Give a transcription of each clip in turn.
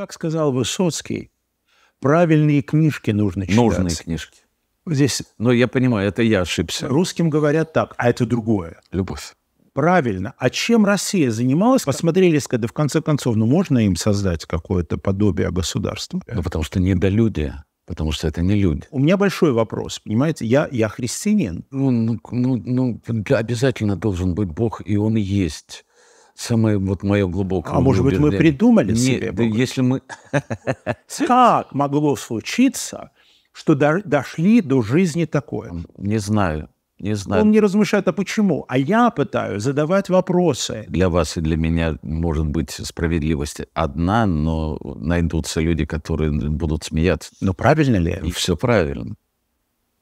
Как сказал Высоцкий, правильные книжки нужно читать. Нужные книжки. Здесь... Но я понимаю, это я ошибся. Русским говорят так, а это другое. Любовь. Правильно. А чем Россия занималась? Посмотрели, когда в конце концов, ну можно им создать какое-то подобие государства? Ну потому что недолюдие. Потому что это не люди. У меня большой вопрос, понимаете? Я, я христианин. Ну, ну, ну, ну обязательно должен быть Бог, и Он есть. Самое вот мое глубокое. А может быть, мы придумали Не, себе? Да, если мы... Как могло случиться, что до, дошли до жизни такое? Не знаю. Не знаю. Он не размышляет, а почему? А я пытаюсь задавать вопросы. Для вас и для меня, может быть, справедливость одна, но найдутся люди, которые будут смеяться. Ну, правильно ли? И все правильно.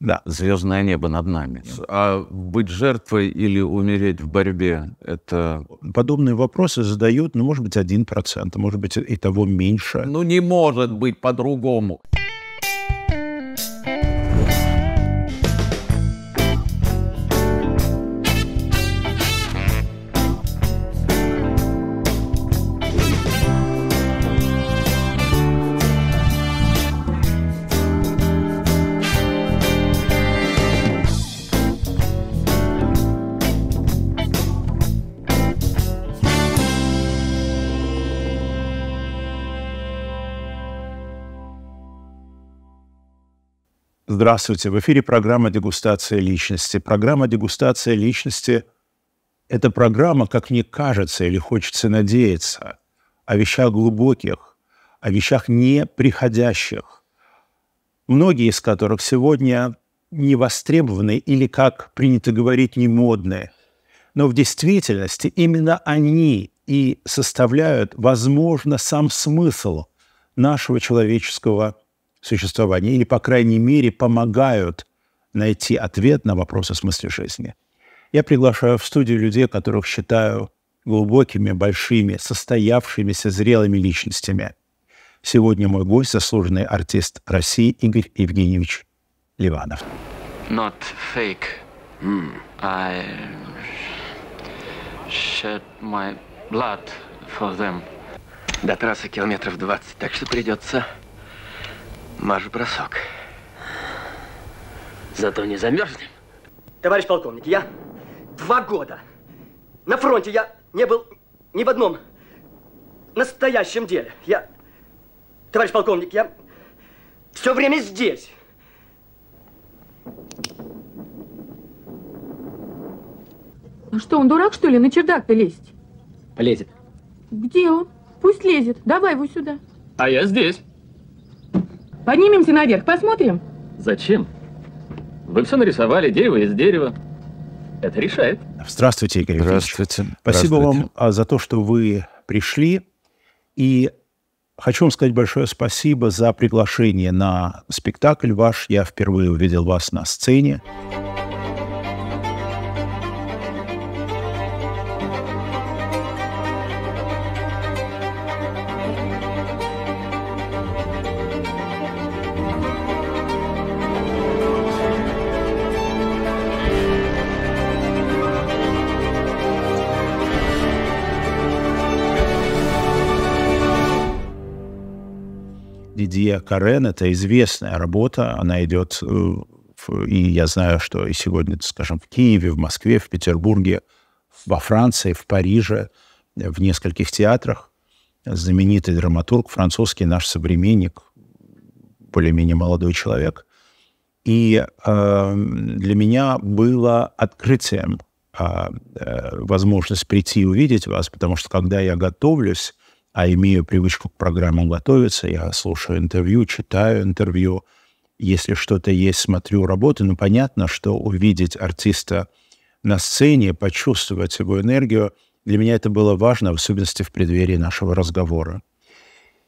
Да. Звездное небо над нами. А быть жертвой или умереть в борьбе – это… Подобные вопросы задают, ну, может быть, 1%, а может быть, и того меньше. Ну, не может быть по-другому. Здравствуйте, в эфире программа «Дегустация личности». Программа «Дегустация личности» — это программа, как мне кажется или хочется надеяться, о вещах глубоких, о вещах неприходящих, многие из которых сегодня не востребованы или, как принято говорить, не модные. Но в действительности именно они и составляют, возможно, сам смысл нашего человеческого существования, или, по крайней мере, помогают найти ответ на вопросы смысла жизни. Я приглашаю в студию людей, которых считаю глубокими, большими, состоявшимися, зрелыми личностями. Сегодня мой гость – заслуженный артист России Игорь Евгеньевич Ливанов. Not fake. Mm. I shed my blood for them. До трассы километров 20, так что придется Мажу бросок. Зато не замерзнем. Товарищ полковник, я два года на фронте я не был ни в одном настоящем деле. Я, товарищ полковник, я все время здесь. А что, он дурак, что ли, на чердак-то лезть? Лезет. Где он? Пусть лезет. Давай его сюда. А я здесь. Поднимемся наверх, посмотрим. Зачем? Вы все нарисовали, дерево из дерева. Это решает. Здравствуйте, Игорь Здравствуйте. Здравствуйте. Спасибо Здравствуйте. вам за то, что вы пришли. И хочу вам сказать большое спасибо за приглашение на спектакль ваш. Я впервые увидел вас на сцене. Дидье Карен. Это известная работа. Она идет, э, и я знаю, что и сегодня, скажем, в Киеве, в Москве, в Петербурге, во Франции, в Париже, в нескольких театрах. Знаменитый драматург французский, наш современник, более-менее молодой человек. И э, для меня было открытием а, э, возможность прийти и увидеть вас, потому что когда я готовлюсь, а имею привычку к программам готовиться, я слушаю интервью, читаю интервью. Если что-то есть, смотрю работы, ну, понятно, что увидеть артиста на сцене, почувствовать его энергию, для меня это было важно, в особенности в преддверии нашего разговора.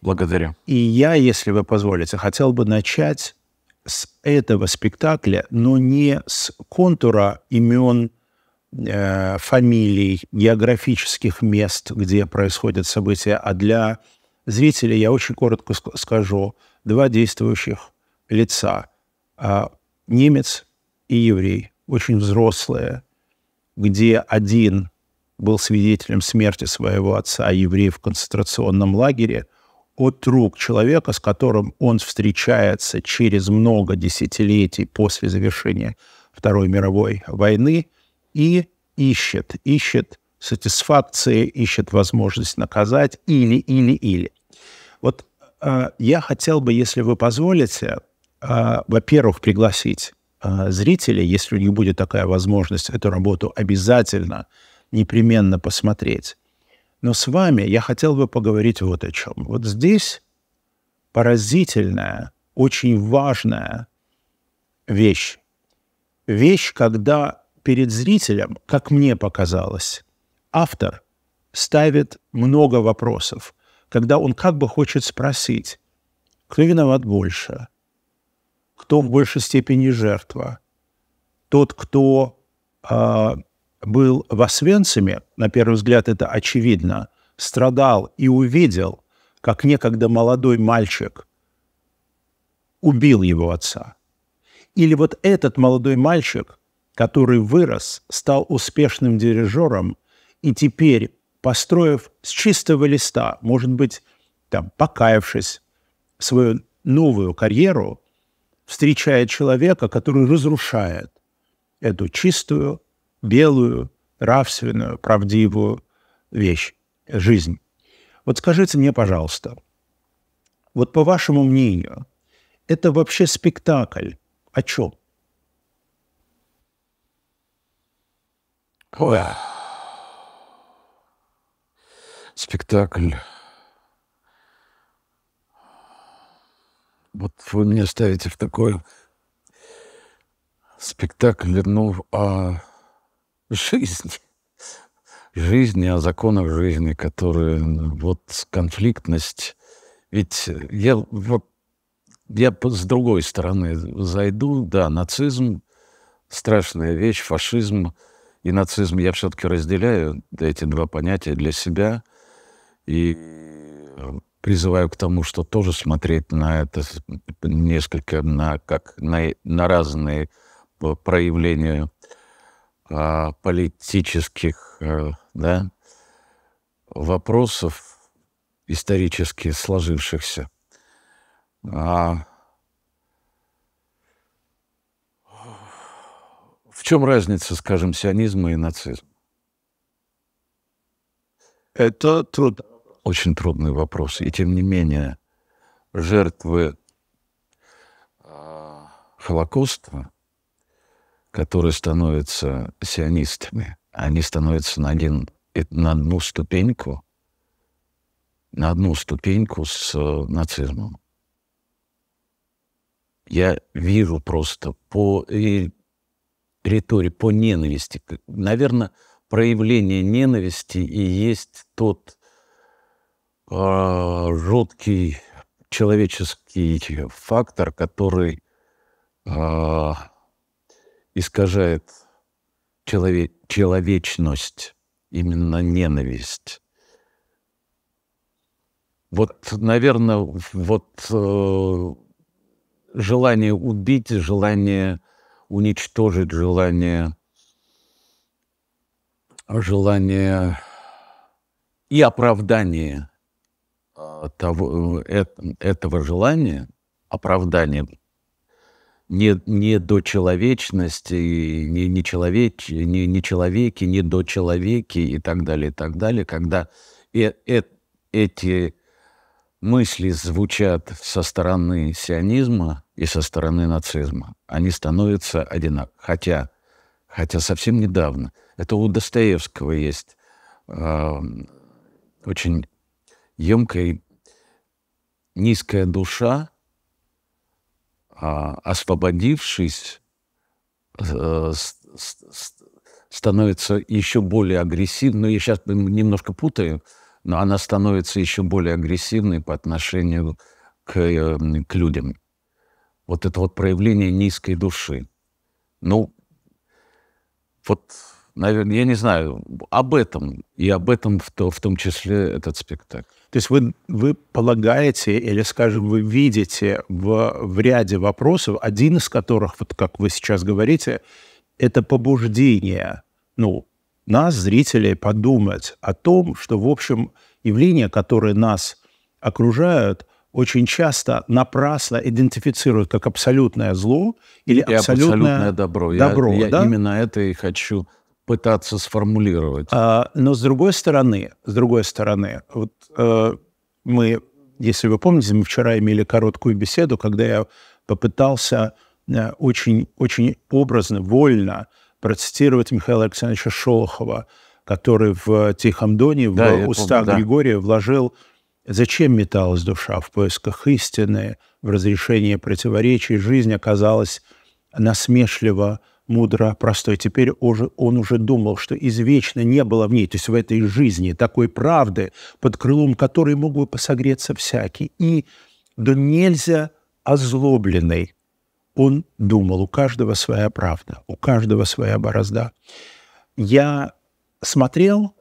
Благодарю. И я, если вы позволите, хотел бы начать с этого спектакля, но не с контура имен Э, фамилий, географических мест, где происходят события. А для зрителей я очень коротко скажу. Два действующих лица. А, немец и еврей. Очень взрослые. Где один был свидетелем смерти своего отца, а еврей в концентрационном лагере – от рук человека, с которым он встречается через много десятилетий после завершения Второй мировой войны, и ищет, ищет сатисфакции, ищет возможность наказать или, или, или. Вот э, я хотел бы, если вы позволите, э, во-первых, пригласить э, зрителей, если у них будет такая возможность, эту работу обязательно, непременно посмотреть. Но с вами я хотел бы поговорить вот о чем. Вот здесь поразительная, очень важная вещь. Вещь, когда перед зрителем, как мне показалось, автор ставит много вопросов, когда он как бы хочет спросить, кто виноват больше, кто в большей степени жертва, тот, кто э, был в Освенциме, на первый взгляд это очевидно, страдал и увидел, как некогда молодой мальчик убил его отца. Или вот этот молодой мальчик, который вырос, стал успешным дирижером и теперь, построив с чистого листа, может быть, там, покаявшись свою новую карьеру, встречает человека, который разрушает эту чистую, белую, нравственную, правдивую вещь, жизнь. Вот скажите мне, пожалуйста, вот по вашему мнению, это вообще спектакль о чем? Ой. Спектакль. Вот вы меня ставите в такой спектакль, ну, о а жизни. Жизни, о а законах жизни, которые... Вот конфликтность. Ведь я вот я с другой стороны зайду, да, нацизм, страшная вещь, фашизм — и нацизм я все-таки разделяю эти два понятия для себя и э, призываю к тому, что тоже смотреть на это несколько на как на, на разные э, проявления а, политических а, да, вопросов исторически сложившихся. А чем разница, скажем, сионизма и нацизма? Это труд. Очень трудный вопрос. И тем не менее, жертвы э, Холокоста, которые становятся сионистами, они становятся на, один, на одну ступеньку, на одну ступеньку с э, нацизмом. Я вижу просто по... И риторике, по ненависти. Наверное, проявление ненависти и есть тот э, жуткий человеческий фактор, который э, искажает челове человечность, именно ненависть. Вот, наверное, вот э, желание убить, желание уничтожить желание, а желание и оправдание а, того, этого желания, оправдание не, не до человечности, не, не, человеч, не, не человеки, не до человеки и так далее, и так далее, когда э, э, эти мысли звучат со стороны сионизма и со стороны нацизма, они становятся одинаковы. Хотя, хотя совсем недавно, это у Достоевского есть э, очень емкая низкая душа, э, освободившись, э, становится еще более агрессивной. Я сейчас немножко путаю, но она становится еще более агрессивной по отношению к, э, к людям. Вот это вот проявление низкой души. Ну, вот, наверное, я не знаю, об этом, и об этом в, то, в том числе этот спектакль. То есть вы, вы полагаете, или, скажем, вы видите в, в ряде вопросов, один из которых, вот как вы сейчас говорите, это побуждение, ну, нас, зрителей, подумать о том, что, в общем, явления, которые нас окружают, очень часто напрасно идентифицируют как абсолютное зло или и абсолютное, абсолютное добро. добро я, да? я именно это и хочу пытаться сформулировать. А, но с другой стороны, с другой стороны, вот э, мы, если вы помните, мы вчера имели короткую беседу, когда я попытался э, очень, очень образно, вольно процитировать Михаила Александровича Шолохова, который в «Тихом доне» да, в уста помню, Григория да. вложил «Зачем металась душа в поисках истины, в разрешении противоречий? Жизнь оказалась насмешливо, мудро, простой. Теперь уже, он уже думал, что извечно не было в ней, то есть в этой жизни, такой правды, под крылом которой мог бы посогреться всякий. И да нельзя озлобленный, он думал, у каждого своя правда, у каждого своя борозда. Я смотрел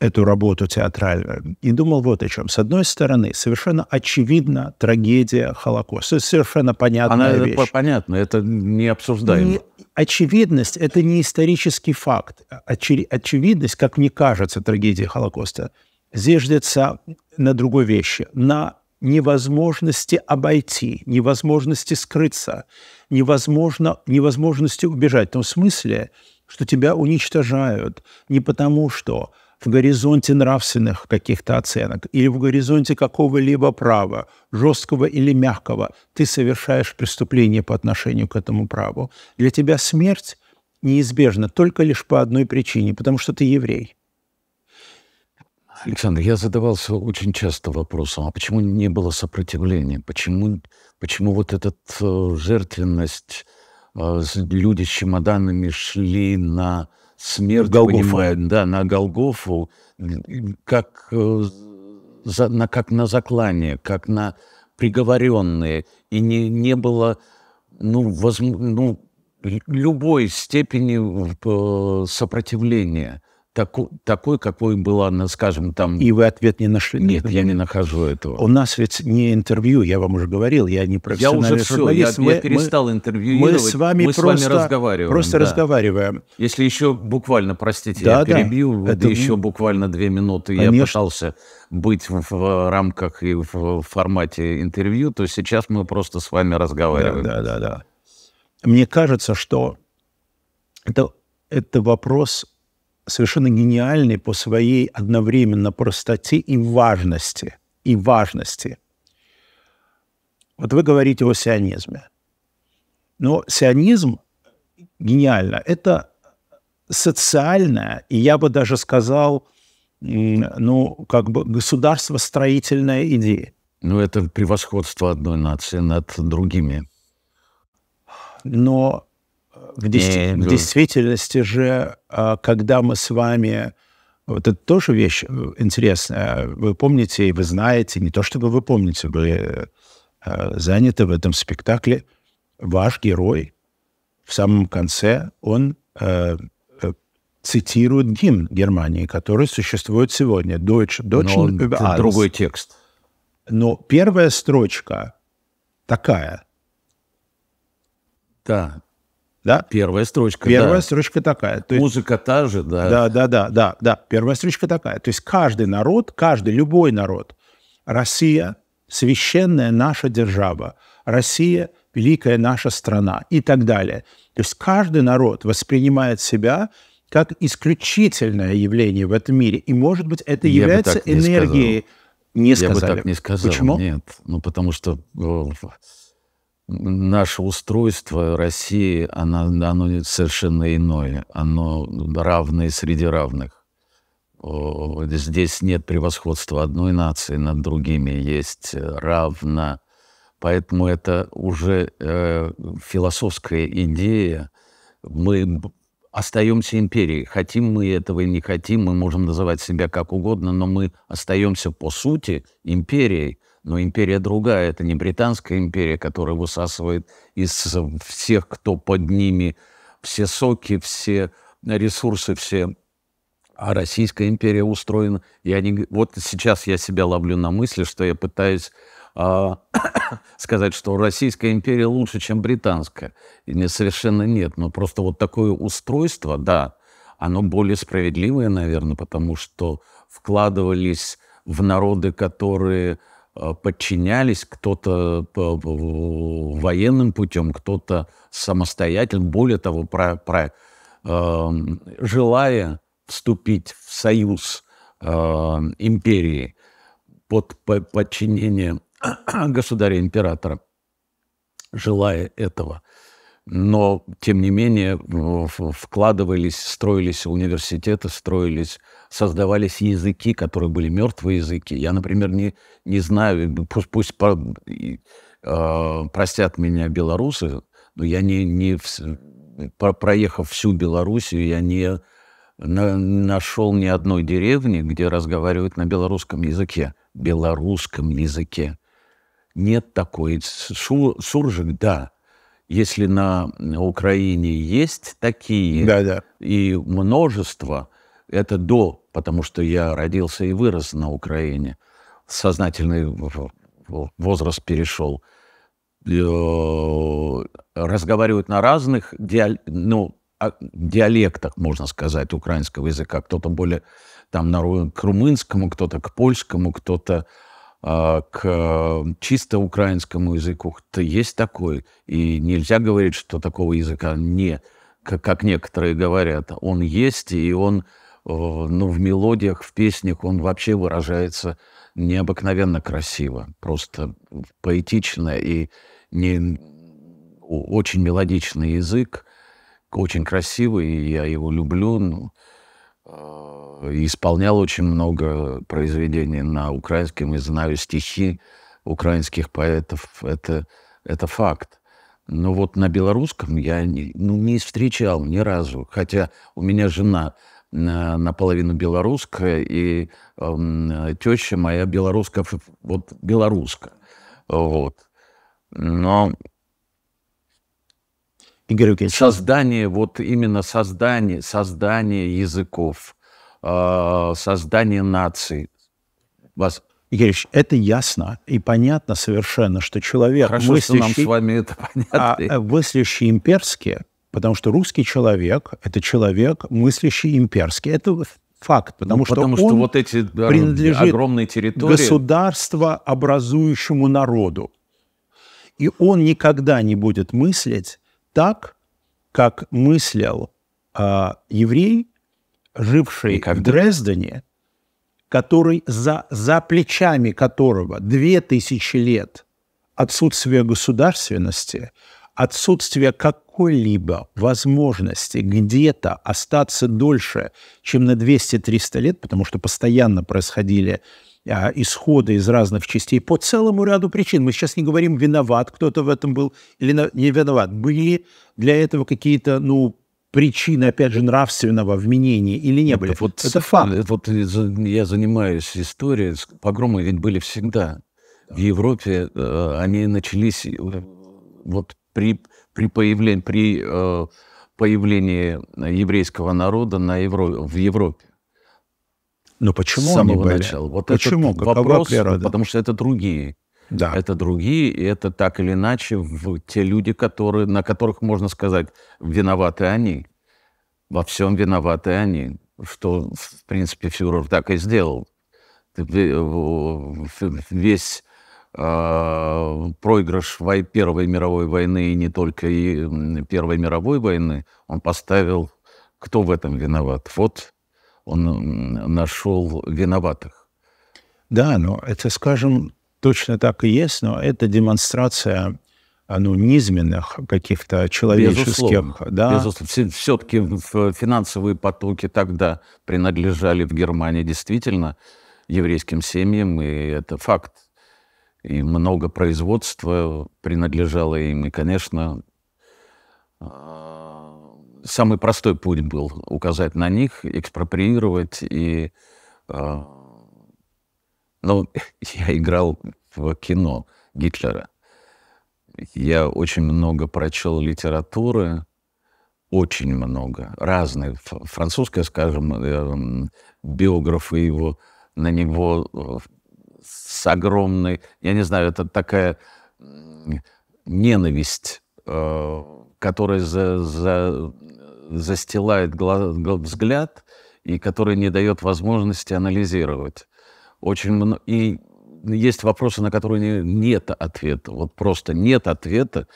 эту работу театральную и думал вот о чем. С одной стороны, совершенно очевидна трагедия Холокоста. совершенно понятная Она, вещь. Это понятно, это не обсуждаемо. очевидность – это не исторический факт. очевидность, как мне кажется, трагедия Холокоста, зиждется на другой вещи, на невозможности обойти, невозможности скрыться, невозможно, невозможности убежать. В том смысле, что тебя уничтожают не потому, что в горизонте нравственных каких-то оценок или в горизонте какого-либо права, жесткого или мягкого, ты совершаешь преступление по отношению к этому праву. Для тебя смерть неизбежна только лишь по одной причине, потому что ты еврей. Александр, я задавался очень часто вопросом, а почему не было сопротивления? Почему, почему вот эта э, жертвенность, э, люди с чемоданами шли на смерть, Голгофу. да, на Голгофу, как, э, за, на, как на заклание, как на приговоренные. И не, не было ну, возм, ну, любой степени э, сопротивления – такой такой, какой была, ну, скажем, там... И вы ответ не нашли? Нет, я не нахожу этого. У нас ведь не интервью, я вам уже говорил, я не профессиональный Я уже все, я, мы, я перестал мы, интервьюировать, мы с вами, мы просто, с вами разговариваем. Просто да. разговариваем. Если еще буквально, простите, да, я перебью, да, это... еще буквально две минуты, Конечно. я пытался быть в, в рамках и в формате интервью, то сейчас мы просто с вами разговариваем. Да, да, да. да. Мне кажется, что это, это вопрос совершенно гениальный по своей одновременно простоте и важности. И важности. Вот вы говорите о сионизме. Но сионизм гениально. Это социальная и я бы даже сказал, ну, как бы государство-строительная идея. Ну, это превосходство одной нации над другими. Но в, дес... Э, в действительности же, а, когда мы с вами... Вот это тоже вещь э, интересная. Вы помните, и вы знаете, не то чтобы вы помните, вы э, заняты в этом спектакле. Ваш герой в самом конце, он цитирует гимн Германии, который существует сегодня. Deutsch, Deutsch Но über другой текст. Но первая строчка такая. Да. Да? Первая строчка. Первая да. строчка такая. То есть, Музыка та же, да. Да, да, да, да, да. Первая строчка такая. То есть каждый народ, каждый, любой народ, Россия, священная наша держава, Россия, великая наша страна и так далее. То есть каждый народ воспринимает себя как исключительное явление в этом мире. И, может быть, это Я является не энергией. Сказал. Не Я бы так не сказал. Почему? Нет, ну потому что э, наше устройство России, оно, оно совершенно иное. Оно равное среди равных. Здесь нет превосходства одной нации над другими, есть равно. Поэтому это уже э, философская идея. Мы остаемся империей. Хотим мы этого или не хотим, мы можем называть себя как угодно, но мы остаемся по сути империей – но империя другая, это не британская империя, которая высасывает из всех, кто под ними, все соки, все ресурсы, все... А Российская империя устроена... Я не... Вот сейчас я себя ловлю на мысли, что я пытаюсь а, сказать, что Российская империя лучше, чем британская. И не, совершенно нет. Но просто вот такое устройство, да, оно более справедливое, наверное, потому что вкладывались в народы, которые Э, подчинялись кто-то военным путем, кто-то самостоятельно. Более того, про, про, э, желая вступить в союз э, империи под подчинение государя-императора, желая этого, но, тем не менее, вкладывались, строились университеты, строились создавались языки, которые были мертвые языки. Я, например, не, не знаю, ну, пусть, пусть по, э, простят меня белорусы, но я не, не в, проехав всю Белоруссию, я не на, нашел ни одной деревни, где разговаривают на белорусском языке. Белорусском языке. Нет такой. Шу, суржик, да, если на Украине есть такие да, да. и множество, это до, потому что я родился и вырос на Украине. Сознательный возраст перешел. Э, разговаривают на разных диаль... ну, а, диалектах, можно сказать, украинского языка. Кто-то более там, на, к румынскому, кто-то к польскому, кто-то а, к э, чисто украинскому языку. То есть такой. И нельзя говорить, что такого языка не, как, как некоторые говорят. Он есть, и он Э, ну в мелодиях, в песнях он вообще выражается необыкновенно красиво, просто поэтично и не, очень мелодичный язык, очень красивый, и я его люблю. Ну, э, и исполнял очень много произведений на украинском, и знаю стихи украинских поэтов. Это, это факт. Но вот на белорусском я не, ну, не встречал ни разу. Хотя у меня жена наполовину белорусская, и э, теща моя белорусская, вот белорусская. Вот. Но Игорь Евгеньевич. создание, вот именно создание, создание языков, э, создание наций. Вас... Игорь Ильич, это ясно и понятно совершенно, что человек, Хорошо, мыслящий, что нам с вами это понятно. А, э, мыслящий имперски, Потому что русский человек – это человек, мыслящий имперский. Это факт, ну, потому, ну, что, потому что он вот эти да, принадлежит огромные территории... государство образующему народу. И он никогда не будет мыслить так, как мыслил э, еврей, живший в Дрездене, который за, за плечами которого две тысячи лет отсутствия государственности, отсутствие как какой-либо возможности где-то остаться дольше, чем на 200-300 лет, потому что постоянно происходили а, исходы из разных частей по целому ряду причин. Мы сейчас не говорим, виноват кто-то в этом был или на, не виноват. Были для этого какие-то, ну, причины, опять же, нравственного вменения или не это были. Вот, это факт. Вот я занимаюсь историей. Погромы ведь были всегда. В Европе э, они начались э, вот при при появлении, при э, появлении еврейского народа на Евро, в Европе. Но почему с самого они были? начала? Вот почему? Этот Какова вопрос, природа? потому что это другие. Да. Это другие, и это так или иначе в, те люди, которые, на которых можно сказать, виноваты они, во всем виноваты они, что, в принципе, фюрер так и сделал. Весь Э, проигрыш Первой мировой войны и не только и Первой мировой войны, он поставил, кто в этом виноват. Вот он нашел виноватых. Да, но это, скажем, точно так и есть, но это демонстрация а, ну, низменных каких-то человеческих... Безусловно. Да? Безусловно. Все-таки финансовые потоки тогда принадлежали в Германии действительно еврейским семьям, и это факт и много производства принадлежало им. И, конечно, а, самый простой путь был указать на них, экспроприировать. И, а, ну, я играл в кино Гитлера. Я очень много прочел литературы, очень много, разные Французская, скажем, эм, биографы его на него э, с огромной, я не знаю, это такая ненависть, э, которая за, за, застилает глаз, взгляд и которая не дает возможности анализировать. Очень много... И есть вопросы, на которые нет ответа. Вот просто нет ответа.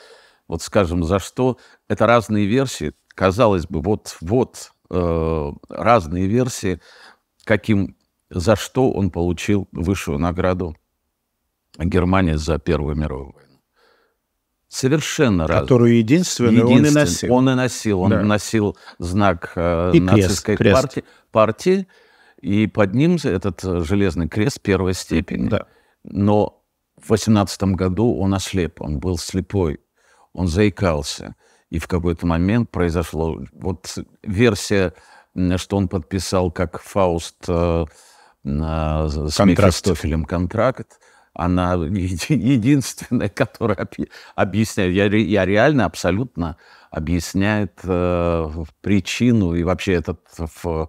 Вот скажем, за что? Это разные версии. Казалось бы, вот, вот э, разные версии, каким за что он получил высшую награду Германии за Первую мировую войну. Совершенно разные. Которую единственную он и носил. Он и носил. Он да. носил знак э, и нацистской крест, партии, крест. партии, и под ним этот э, железный крест первой степени. Да. Но в 18 году он ослеп, он был слепой, он заикался. И в какой-то момент произошло... Вот версия, что он подписал как Фауст... Э, на, с контракт. Мефистофелем контракт. Она единственная, которая объясняет, я, я реально абсолютно объясняет э, причину и вообще этот э,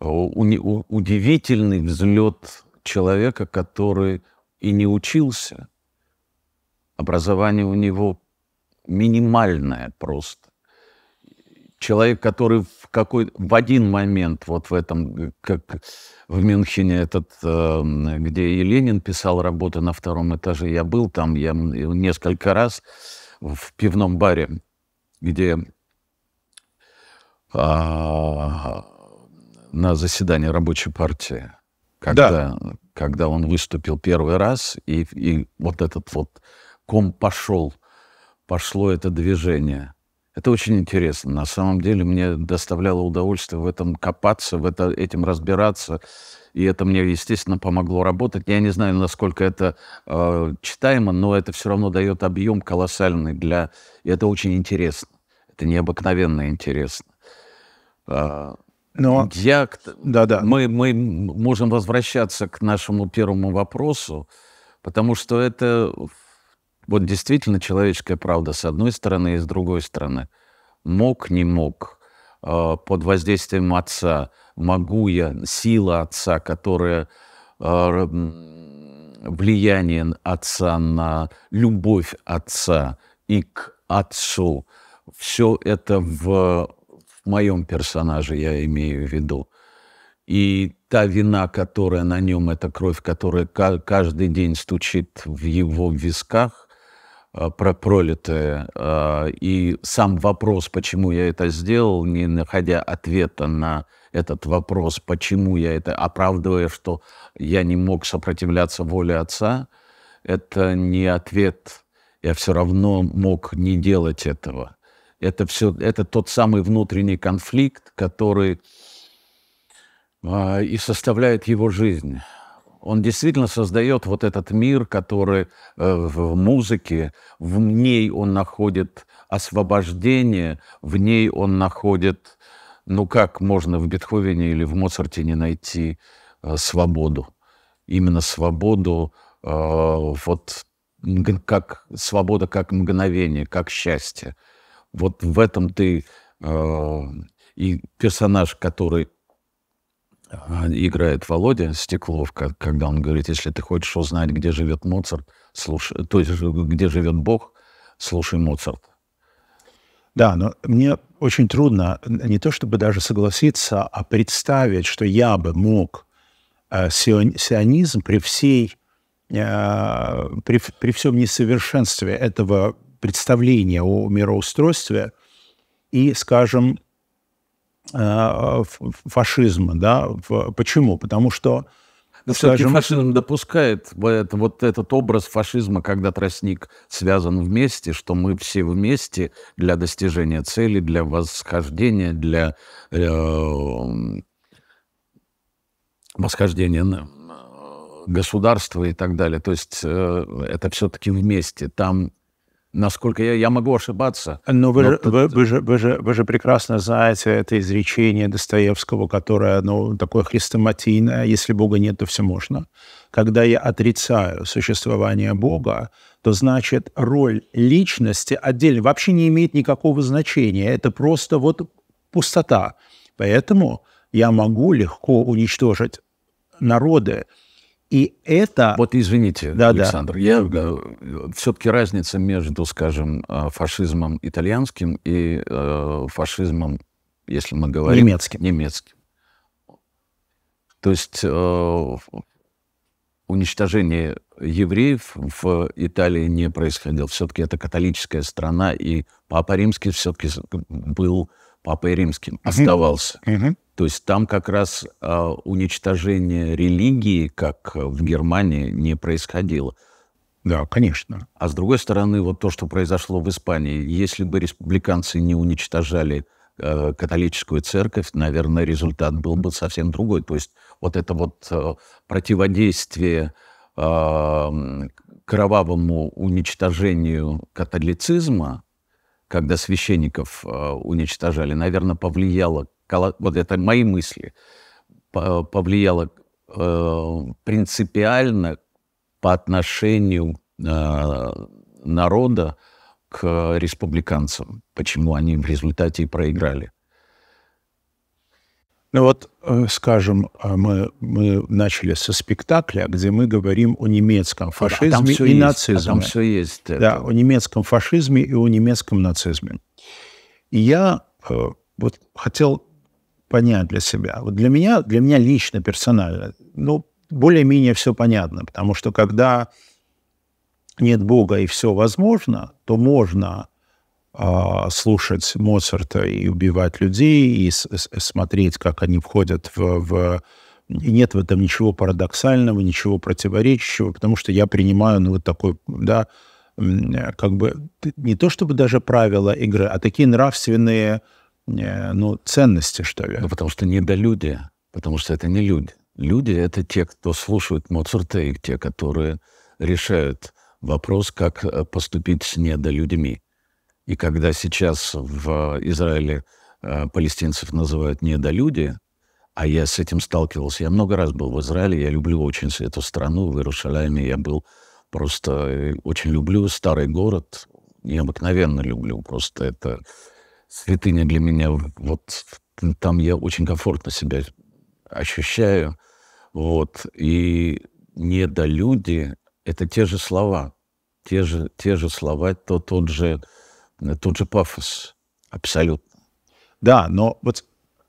у, удивительный взлет человека, который и не учился. Образование у него минимальное просто человек, который в какой в один момент вот в этом, э, как в Мюнхене этот, эм, где и Ленин писал работы на втором этаже, я был там, я несколько раз в пивном баре, где а, на заседании рабочей партии, когда, да. когда он выступил первый раз, и, и вот этот вот ком пошел, пошло это движение. Это очень интересно. На самом деле мне доставляло удовольствие в этом копаться, в это, этим разбираться. И это мне, естественно, помогло работать. Я не знаю, насколько это э, читаемо, но это все равно дает объем колоссальный для... И это очень интересно. Это необыкновенно интересно. А, но... Ну, а я... Да, да. Мы, мы можем возвращаться к нашему первому вопросу, потому что это вот действительно человеческая правда с одной стороны и с другой стороны. Мог, не мог, э, под воздействием отца, могу я, сила отца, которая э, влияние отца на любовь отца и к отцу. Все это в, в моем персонаже я имею в виду. И та вина, которая на нем, это кровь, которая каждый день стучит в его висках, Э, про пролитое. Э, и сам вопрос, почему я это сделал, не находя ответа на этот вопрос, почему я это, оправдывая, что я не мог сопротивляться воле отца, это не ответ. Я все равно мог не делать этого. Это все, это тот самый внутренний конфликт, который а, и составляет его жизнь он действительно создает вот этот мир, который э, в музыке, в ней он находит освобождение, в ней он находит, ну как можно в Бетховене или в Моцарте не найти э, свободу, именно свободу, э, вот как свобода, как мгновение, как счастье. Вот в этом ты и персонаж, который а, играет Володя Стеклов, когда он говорит, если ты хочешь узнать, где живет Моцарт, слушай, то есть э, где живет Бог, слушай Моцарт. Да, но мне очень трудно не то чтобы даже согласиться, а представить, что я бы мог э, сионизм при всей э, при, при всем несовершенстве этого представления о мироустройстве и, скажем, Э, фашизма. Да? Почему? Потому что... Но скажем... фашизм допускает это, вот этот образ фашизма, когда тростник связан вместе, что мы все вместе для достижения цели, для восхождения, для э, восхождения на э, государства и так далее. То есть э, это все-таки вместе. Там Насколько я, я могу ошибаться. Но ну, вы, но... Же, вы, вы, же, вы, же, вы же прекрасно знаете это изречение Достоевского, которое ну, такое хрестоматийное «если Бога нет, то все можно». Когда я отрицаю существование Бога, то значит роль личности отдельно вообще не имеет никакого значения. Это просто вот пустота. Поэтому я могу легко уничтожить народы, и это... Вот извините, да, Александр, да. я э, все-таки разница между, скажем, э, фашизмом итальянским и э, фашизмом, если мы говорим... Немецким. Немецким. То есть э, уничтожение евреев в Италии не происходило. Все-таки это католическая страна, и Папа Римский все-таки был Папой Римским, оставался. mm то есть там как раз э, уничтожение религии, как э, в Германии, не происходило. Да, конечно. А с другой стороны, вот то, что произошло в Испании, если бы республиканцы не уничтожали э, католическую церковь, наверное, результат был бы совсем другой. То есть вот это вот э, противодействие э, кровавому уничтожению католицизма, когда священников э, уничтожали, наверное, повлияло вот это мои мысли, повлияло э, принципиально по отношению э, народа к республиканцам, почему они в результате и проиграли. Ну вот, э, скажем, а мы, мы начали со спектакля, где мы говорим о немецком а фашизме а и есть, нацизме. А там все есть. Да, о немецком фашизме и о немецком нацизме. И я э, вот хотел понять для себя. Вот для меня, для меня лично, персонально, ну, более-менее все понятно, потому что когда нет Бога и все возможно, то можно э, слушать Моцарта и убивать людей, и с, с, смотреть, как они входят в... в... И нет в этом ничего парадоксального, ничего противоречащего, потому что я принимаю ну, вот такой, да, как бы не то чтобы даже правила игры, а такие нравственные не э, ну, ценности, что ли. Ну, потому что недолюдие, потому что это не люди. Люди — это те, кто слушают Моцарта и те, которые решают вопрос, как э, поступить с недолюдьми. И когда сейчас в Израиле э, палестинцев называют недолюди, а я с этим сталкивался. Я много раз был в Израиле, я люблю очень эту страну, в Иерусалиме я был просто... Очень люблю старый город, необыкновенно люблю, просто это святыня для меня. Вот там я очень комфортно себя ощущаю. Вот. И недолюди — это те же слова. Те же, те же слова, то, тот, же, тот же пафос. Абсолютно. Да, но вот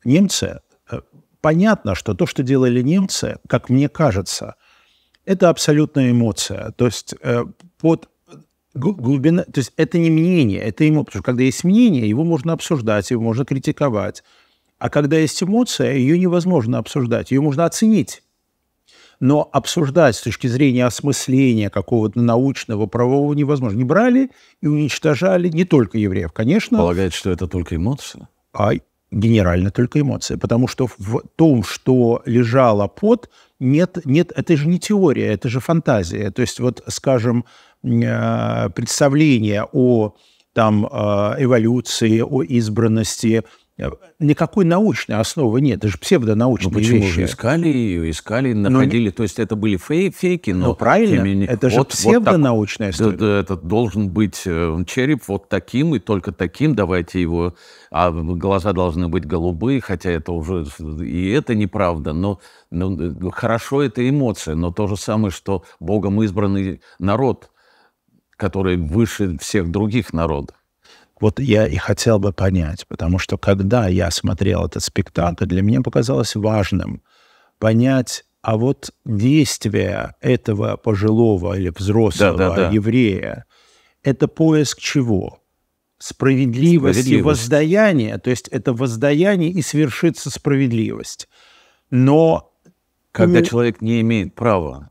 немцы... Э, понятно, что то, что делали немцы, как мне кажется, это абсолютная эмоция. То есть э, под глубина, то есть это не мнение, это ему, потому что когда есть мнение, его можно обсуждать, его можно критиковать. А когда есть эмоция, ее невозможно обсуждать, ее можно оценить. Но обсуждать с точки зрения осмысления какого-то научного, правового невозможно. Не брали и уничтожали не только евреев, конечно. Полагает, что это только эмоция? А генерально только эмоции. Потому что в том, что лежало под, нет, нет, это же не теория, это же фантазия. То есть вот, скажем, Э, представления о там, э, эволюции, о избранности, никакой научной основы нет, даже псевдонаучные ну, почему вещи. же искали ее, искали, ну, находили, ну, то есть это были фей фейки, но... Ну, правильно, тем это же вот, псевдонаучная вот так, история. Это, это должен быть э, череп вот таким и только таким, давайте его... А глаза должны быть голубые, хотя это уже... И это неправда, но ну, хорошо это эмоция, но то же самое, что Богом избранный народ – который выше всех других народов. Вот я и хотел бы понять, потому что когда я смотрел этот спектакль, для меня показалось важным понять, а вот действие этого пожилого или взрослого да, да, да. еврея, это поиск чего? Справедливости, Справедливость. воздаяния, то есть это воздаяние и свершится справедливость. Но... Когда человек не имеет права,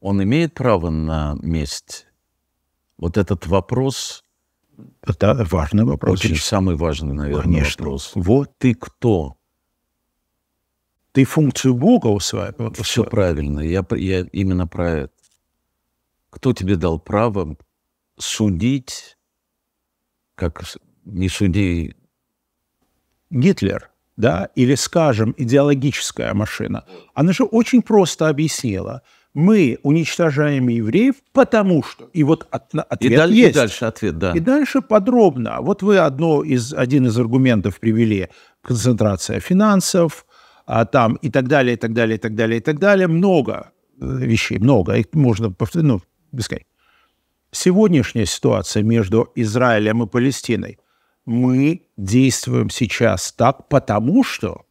он имеет право на месть, вот этот вопрос... Это важный вопрос. Очень самый важный, наверное, Конечно. вопрос. Вот ты кто? Ты функцию Бога усваиваешь. Все правильно. Я, я именно про это. Кто тебе дал право судить, как не суди... Гитлер да, или, скажем, идеологическая машина, она же очень просто объяснила, мы уничтожаем евреев, потому что... И вот от, ответ и дальше, есть. И дальше ответ, да. И дальше подробно. А вот вы одно из, один из аргументов привели. Концентрация финансов, а там и так далее, и так далее, и так далее, и так далее. Много э, вещей, много. Их можно повторить, ну, бесконечно. Сегодняшняя ситуация между Израилем и Палестиной. Мы действуем сейчас так, потому что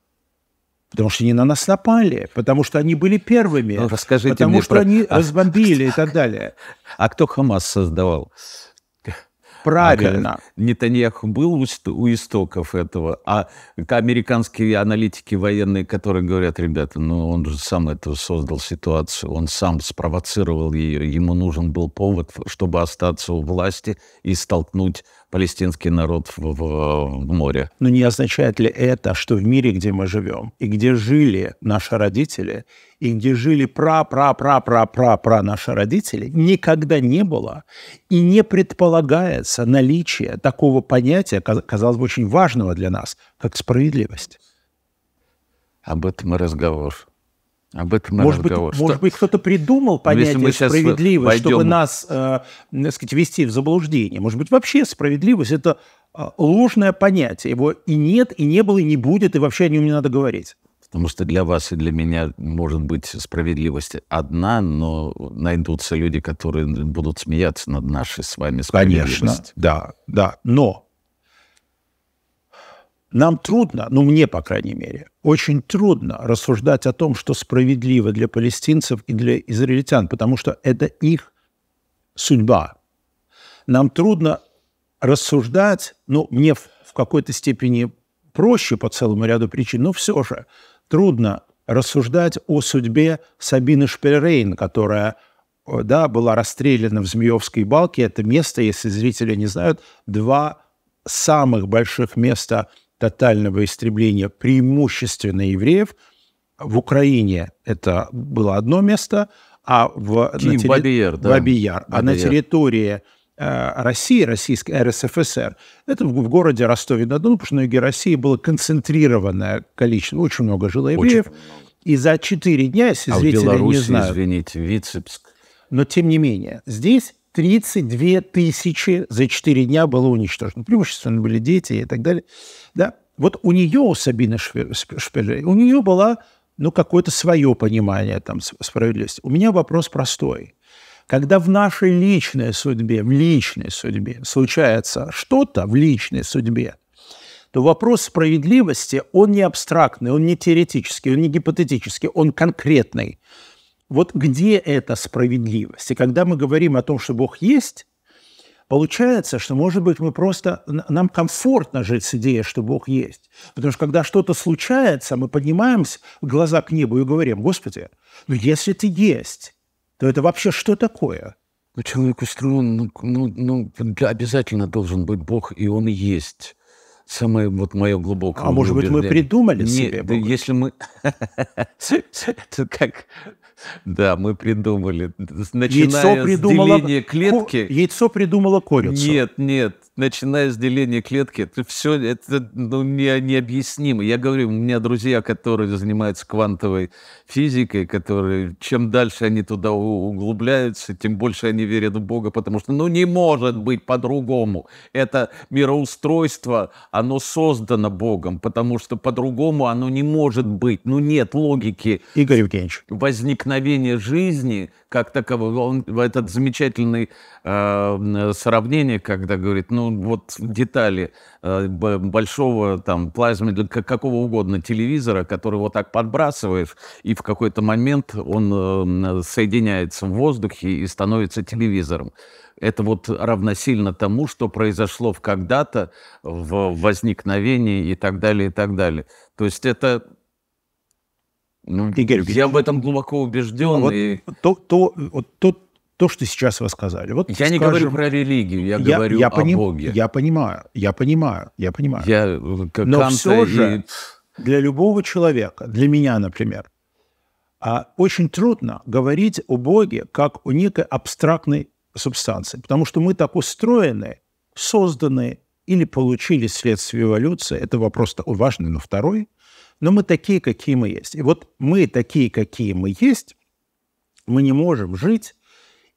Потому что они на нас напали, потому что они были первыми, ну, расскажите потому мне что про... они а... разбомбили и так далее. А кто Хамас создавал? Правильно. А Нетаньяху был у истоков этого, а американские аналитики военные, которые говорят, ребята, ну он же сам это создал ситуацию, он сам спровоцировал ее, ему нужен был повод, чтобы остаться у власти и столкнуть палестинский народ в, в, в море. Но не означает ли это, что в мире, где мы живем, и где жили наши родители, и где жили пра-пра-пра-пра-пра-пра наши родители, никогда не было и не предполагается наличие такого понятия, казалось бы, очень важного для нас, как справедливость? Об этом и разговор. Об этом может разговор. быть, что... может быть, кто-то придумал ну, понятие ну, справедливость, пойдем... чтобы нас, э, так сказать, вести в заблуждение. Может быть, вообще справедливость это э, ложное понятие. Его и нет, и не было, и не будет, и вообще о нем не надо говорить. Потому что для вас и для меня, может быть, справедливость одна, но найдутся люди, которые будут смеяться над нашей с вами справедливостью. Конечно, да, да. Но нам трудно, ну мне, по крайней мере, очень трудно рассуждать о том, что справедливо для палестинцев и для израильтян, потому что это их судьба. Нам трудно рассуждать, ну мне в, в какой-то степени проще по целому ряду причин, но все же трудно рассуждать о судьбе Сабины Шпельрейн, которая э, да, была расстреляна в Змеевской балке. Это место, если зрители не знают, два самых больших места – тотального истребления преимущественно евреев. В Украине это было одно место, а в, Киев, терри... Бабияр, да. Бабияр, а на территории э, России, Российской РСФСР, это в, в городе Ростове-на-Дону, потому что на юге России было концентрированное количество, очень много жило евреев. И за четыре дня, если а зрители в не знают... извините, Витебск. Но тем не менее, здесь 32 тысячи за 4 дня было уничтожено. Преимущественно были дети и так далее. Да? Вот у нее, у Сабины Шпилер, у нее было ну, какое-то свое понимание там, справедливости. У меня вопрос простой. Когда в нашей личной судьбе, в личной судьбе случается что-то в личной судьбе, то вопрос справедливости, он не абстрактный, он не теоретический, он не гипотетический, он конкретный. Вот где эта справедливость? И когда мы говорим о том, что Бог есть, Получается, что, может быть, мы просто... Нам комфортно жить с идеей, что Бог есть. Потому что, когда что-то случается, мы поднимаемся, глаза к небу и говорим, «Господи, ну если ты есть, то это вообще что такое?» Ну, человеку струн, ну, ну, ну, обязательно должен быть Бог, и он есть. Самое вот мое глубокое. А может быть, мы придумали Не, себе Бога? Если мы... Это как да, мы придумали. Начиная яйцо придумало... с деления клетки... Яйцо придумало корицу. Нет, нет, начиная с деления клетки, это все это ну, не, необъяснимо. Я говорю, у меня друзья, которые занимаются квантовой физикой, которые чем дальше они туда углубляются, тем больше они верят в Бога, потому что ну не может быть по-другому. Это мироустройство, оно создано Богом, потому что по-другому оно не может быть. Ну нет логики. Игорь Евгеньевич. Возникновение жизни как такового. Он, этот замечательный а, э, сравнение, когда говорит, ну вот детали э, большого там плазмы, какого угодно телевизора, который вот так подбрасываешь, и в какой-то момент он э, э, соединяется в воздухе и становится телевизором это вот равносильно тому, что произошло в когда-то, в возникновении и так далее, и так далее. То есть это... Ну, Игорь, я в этом глубоко убежден. А вот и... то, то, вот тот то, что сейчас вы сказали. Вот, я скажем, не говорю про религию, я, я говорю я о поним, Боге. Я понимаю, я понимаю, я понимаю. Я, э, Но все и... же для любого человека, для меня, например, а, очень трудно говорить о Боге как о некой абстрактной субстанции, потому что мы так устроены, созданы или получили вследствие эволюции, это вопрос важный, но второй, но мы такие, какие мы есть. И вот мы такие, какие мы есть, мы не можем жить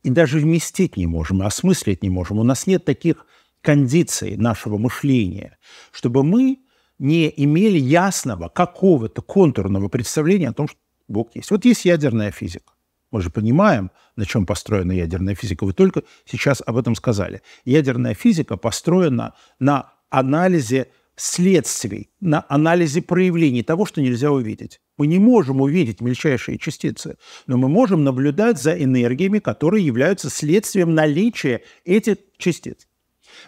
и даже вместить не можем, осмыслить не можем. У нас нет таких кондиций нашего мышления, чтобы мы не имели ясного какого-то контурного представления о том, что Бог есть. Вот есть ядерная физика. Мы же понимаем, на чем построена ядерная физика. Вы только сейчас об этом сказали. Ядерная физика построена на анализе следствий, на анализе проявлений того, что нельзя увидеть. Мы не можем увидеть мельчайшие частицы, но мы можем наблюдать за энергиями, которые являются следствием наличия этих частиц.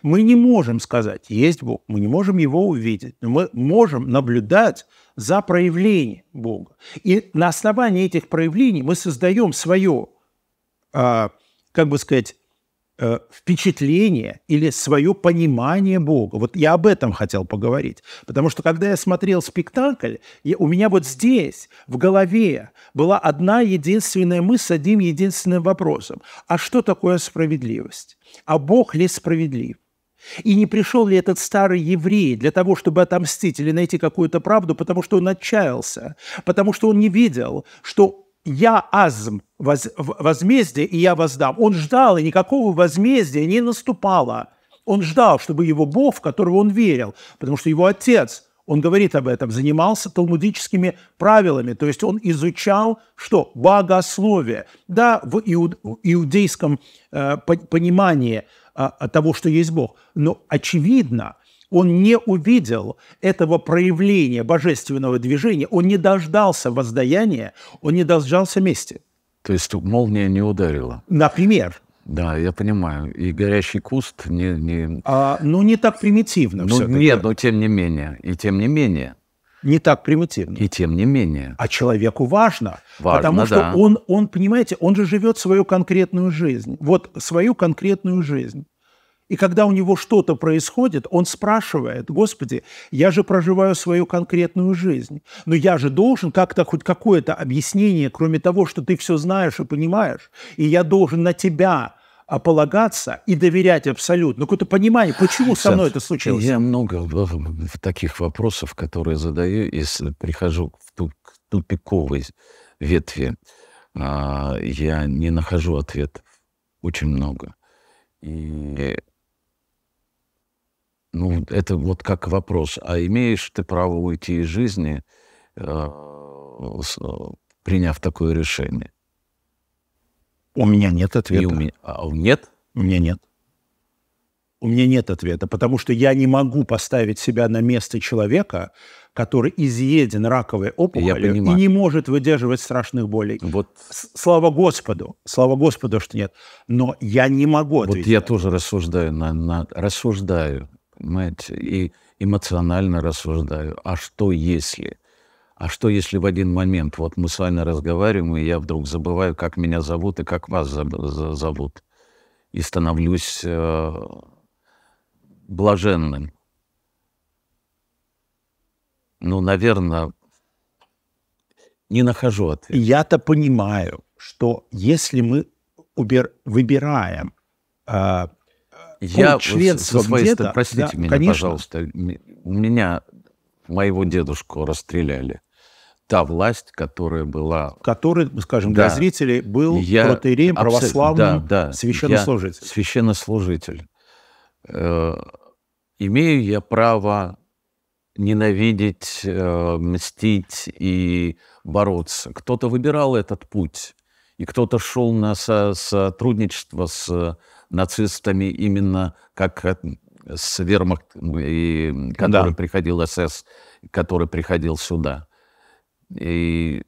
Мы не можем сказать, есть Бог, мы не можем его увидеть, но мы можем наблюдать за проявлением Бога. И на основании этих проявлений мы создаем свое, а, как бы сказать, Э, впечатление или свое понимание Бога. Вот я об этом хотел поговорить. Потому что когда я смотрел спектакль, я, у меня вот здесь, в голове, была одна единственная мысль с одним единственным вопросом. А что такое справедливость? А Бог ли справедлив? И не пришел ли этот старый еврей для того, чтобы отомстить или найти какую-то правду, потому что он отчаялся, потому что он не видел, что я азм, воз, возмездие, и я воздам. Он ждал, и никакого возмездия не наступало. Он ждал, чтобы его Бог, в которого он верил, потому что его отец, он говорит об этом, занимался талмудическими правилами, то есть он изучал, что богословие. Да, в иуд, иудейском э, понимании э, того, что есть Бог, но очевидно – он не увидел этого проявления божественного движения, он не дождался воздаяния, он не дождался мести. То есть молния не ударила? Например. Да, я понимаю. И горящий куст не... не... А, ну, не так примитивно ну, все-таки. Нет, но тем не менее. И тем не менее. Не так примитивно. И тем не менее. А человеку важно. важно потому что да. он, он, понимаете, он же живет свою конкретную жизнь. Вот свою конкретную жизнь. И когда у него что-то происходит, он спрашивает, «Господи, я же проживаю свою конкретную жизнь, но я же должен как-то хоть какое-то объяснение, кроме того, что ты все знаешь и понимаешь, и я должен на тебя а, полагаться и доверять абсолютно. Ну, какое-то понимание, почему Александр, со мной это случилось. Я много таких вопросов, которые задаю, и прихожу в ту, тупиковой ветви, а, я не нахожу ответов Очень много. И ну, это вот как вопрос. А имеешь ты право уйти из жизни, э, э, приняв такое решение? У меня нет ответа. И у меня... А, нет? У меня нет. У меня нет ответа, потому что я не могу поставить себя на место человека, который изъеден раковой опухолью и не может выдерживать страшных болей. Вот. Слава Господу, слава Господу, что нет. Но я не могу ответить. Вот я тоже рассуждаю, на, на, рассуждаю понимаете, и эмоционально рассуждаю. А что если? А что если в один момент, вот мы с вами разговариваем, и я вдруг забываю, как меня зовут и как вас зовут, и становлюсь э, блаженным? Ну, наверное, не нахожу ответ. Я-то понимаю, что если мы убер... выбираем э, я шведцев со своей где-то, стороны, простите да, меня, конечно. пожалуйста, у меня моего дедушку расстреляли. Та власть, которая была... Который, скажем, да. зрителей был я протеереем, православным, да, да. священнослужитель. Я священнослужитель. Э, имею я право ненавидеть, э, мстить и бороться. Кто-то выбирал этот путь, и кто-то шел на сотрудничество с нацистами именно как э, с вермахт, ну, и, который да. приходил СС, который приходил сюда. И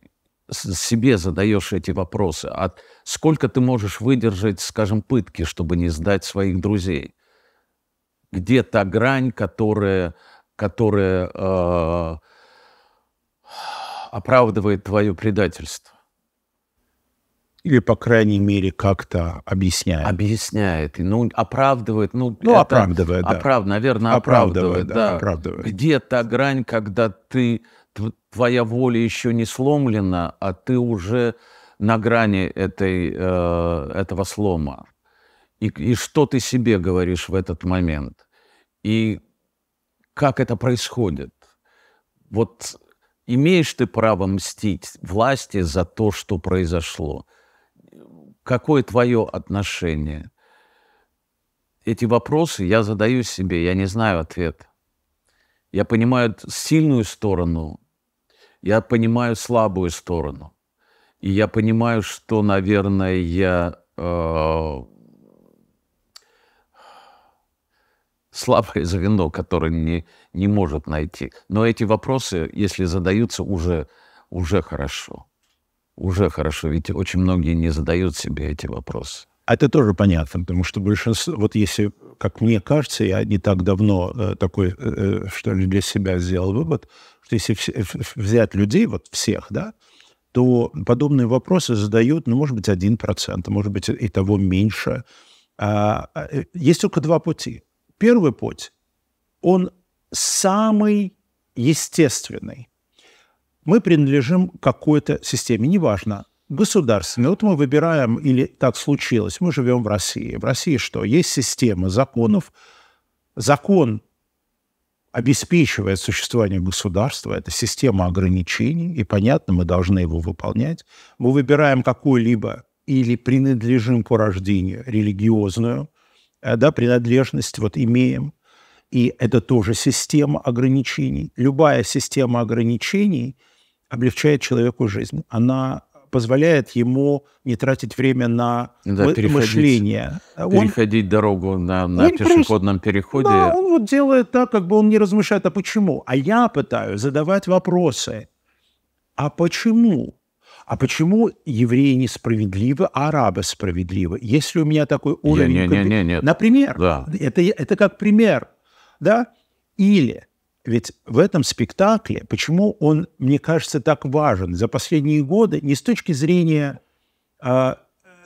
себе задаешь эти вопросы. А сколько ты можешь выдержать, скажем, пытки, чтобы не сдать своих друзей? Где та грань, которая, которая э, оправдывает твое предательство? или, по крайней мере, как-то объясняет. Объясняет, ну, оправдывает. Ну, ну это, оправдывает, да. Оправ, наверное, оправдывает, оправдывает да. да. Где та грань, когда ты, твоя воля еще не сломлена, а ты уже на грани этой, э, этого слома? И, и что ты себе говоришь в этот момент? И как это происходит? Вот имеешь ты право мстить власти за то, что произошло? Какое твое отношение? Эти вопросы я задаю себе, я не знаю ответ. Я понимаю сильную сторону, я понимаю слабую сторону. И я понимаю, что, наверное, я э, слабое звено, которое не, не может найти. Но эти вопросы, если задаются, уже, уже хорошо уже хорошо, ведь очень многие не задают себе эти вопросы. А это тоже понятно, потому что большинство, вот если, как мне кажется, я не так давно э, такой, э, э что ли, для себя сделал вывод, что если в, взять людей, вот всех, да, то подобные вопросы задают, ну, может быть, 1%, а может быть, и того меньше. А, а э, есть только два пути. Первый путь, он самый естественный мы принадлежим какой-то системе, неважно, государственной. Вот мы выбираем, или так случилось, мы живем в России. В России что? Есть система законов. Закон обеспечивает существование государства, это система ограничений, и, понятно, мы должны его выполнять. Мы выбираем какую-либо или принадлежим по рождению религиозную, э, да, принадлежность вот имеем, и это тоже система ограничений. Любая система ограничений – облегчает человеку жизнь. Она позволяет ему не тратить время на да, мы- переходить, мышление. Переходить дорогу на, на он пешеходном просто, переходе. Да, он вот делает так, как бы он не размышляет, а почему? А я пытаюсь задавать вопросы. А почему? А почему евреи несправедливы, а арабы справедливы? Если у меня такой уровень... Не, не, не, не, нет. Например, да. это, это как пример. Да? Или ведь в этом спектакле, почему он, мне кажется, так важен за последние годы, не с точки зрения э,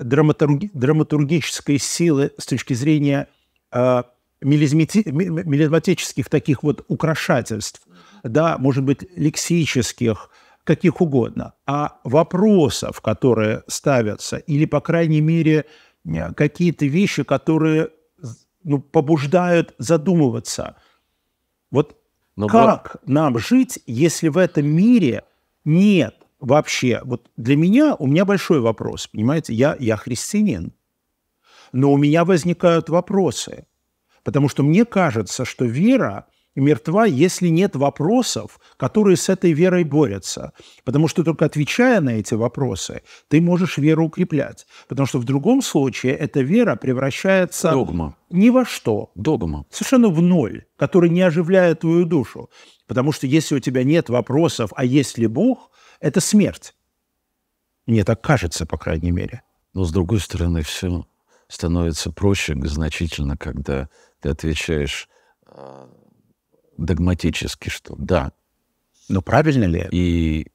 драматурги, драматургической силы, с точки зрения э, а, мелизмати, мелизматических таких вот украшательств, да, может быть, лексических, каких угодно, а вопросов, которые ставятся, или, по крайней мере, какие-то вещи, которые ну, побуждают задумываться. Вот но как вот... нам жить, если в этом мире нет вообще... Вот для меня, у меня большой вопрос, понимаете, я, я христианин, но у меня возникают вопросы, потому что мне кажется, что вера мертва, если нет вопросов, которые с этой верой борются. Потому что только отвечая на эти вопросы, ты можешь веру укреплять. Потому что в другом случае эта вера превращается... Догма. Ни во что. Догма. Совершенно в ноль, который не оживляет твою душу. Потому что если у тебя нет вопросов, а есть ли Бог, это смерть. Мне так кажется, по крайней мере. Но, с другой стороны, все становится проще значительно, когда ты отвечаешь а, догматически, что да. Но ну, правильно ли? И,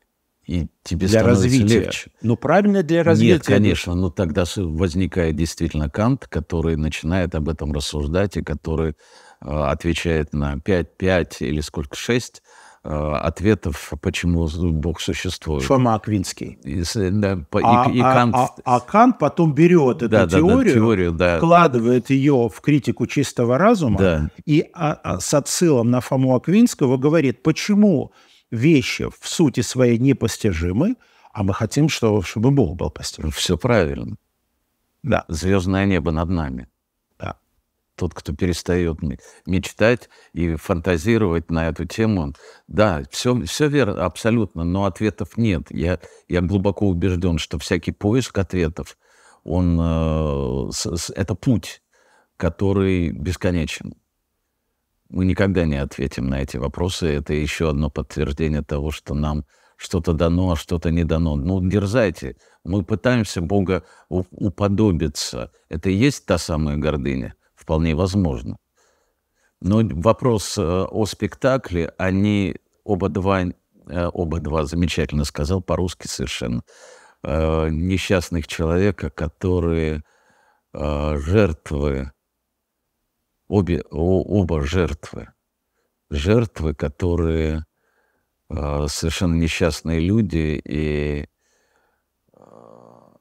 и тебе для развития. легче. Ну, правильно для развития. Нет, конечно. Но тогда возникает действительно Кант, который начинает об этом рассуждать и который э, отвечает на 5, 5 или сколько, 6 Э, ответов, почему Бог существует. Фома Аквинский. И, да, по, а, и, и а, Кант... А, а, а Кант потом берет эту да, теорию, да, да, теорию да. вкладывает ее в критику чистого разума да. и а, а, с отсылом на Фому Аквинского говорит, почему вещи в сути своей непостижимы, а мы хотим, чтобы Бог был постижим. Все правильно. Да. Звездное небо над нами тот, кто перестает мечтать и фантазировать на эту тему. Да, все, все верно, абсолютно, но ответов нет. Я, я глубоко убежден, что всякий поиск ответов, он, э, с, с, это путь, который бесконечен. Мы никогда не ответим на эти вопросы. Это еще одно подтверждение того, что нам что-то дано, а что-то не дано. Ну, дерзайте. Мы пытаемся Бога уподобиться. Это и есть та самая гордыня? вполне возможно. Но вопрос э, о спектакле, они оба два, э, оба два замечательно сказал по-русски совершенно, э, несчастных человека, которые жертвы, обе, оба жертвы, жертвы, которые совершенно несчастные люди, и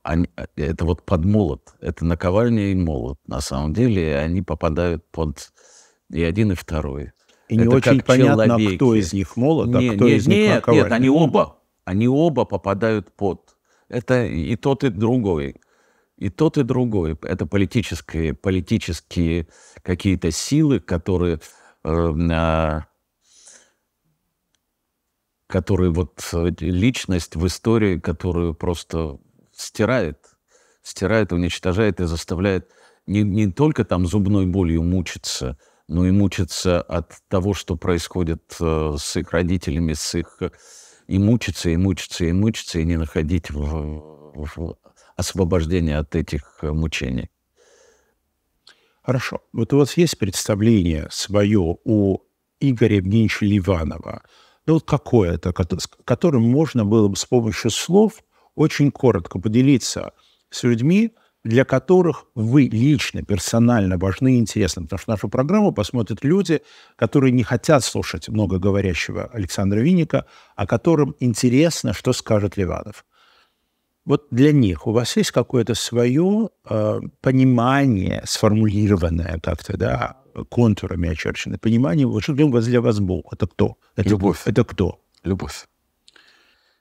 они, это вот под молот, это наковальня и молот. На самом деле они попадают под и один, и второй. И это не очень понятно, человеки. кто из них молот, а не, а кто не, из нет, них наковальня. Нет, они оба, они оба попадают под. Это и тот, и другой. И тот, и другой. Это политические, политические какие-то силы, которые, э, которые вот э, личность в истории, которую просто стирает, стирает, уничтожает и заставляет не, не только там зубной болью мучиться, но и мучиться от того, что происходит э, с их родителями, с их... И мучиться, и мучиться, и мучиться, и не находить в, в освобождение от этих э, мучений. Хорошо. Вот у вас есть представление свое у Игоря Евгеньевича Ливанова, ну вот какое-то, которым можно было бы с помощью слов очень коротко поделиться с людьми, для которых вы лично, персонально важны и интересны. Потому что нашу программу посмотрят люди, которые не хотят слушать многоговорящего Александра Винника, а которым интересно, что скажет Левадов. Вот для них у вас есть какое-то свое э, понимание, сформулированное как-то, да, контурами очерченное, понимание, что для вас Бог, это кто? Это, Любовь. Это кто? Любовь.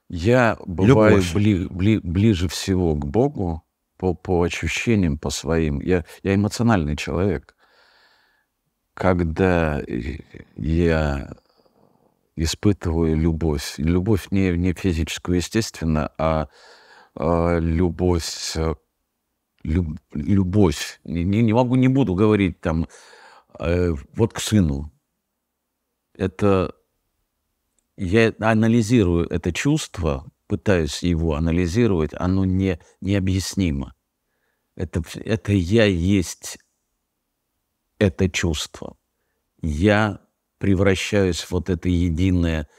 Я бываю Любовь. бли, бли, ближе всего к Богу по, по ощущениям, по своим. Я, я эмоциональный человек. Когда я испытываю любовь, любовь не, не физическую, естественно, а, а любовь, люб, любовь. Не, не могу, не буду говорить там, э, вот к сыну. Это я анализирую это чувство, пытаюсь его анализировать, оно не, необъяснимо. Это, это я есть это чувство. Я превращаюсь вот это единое,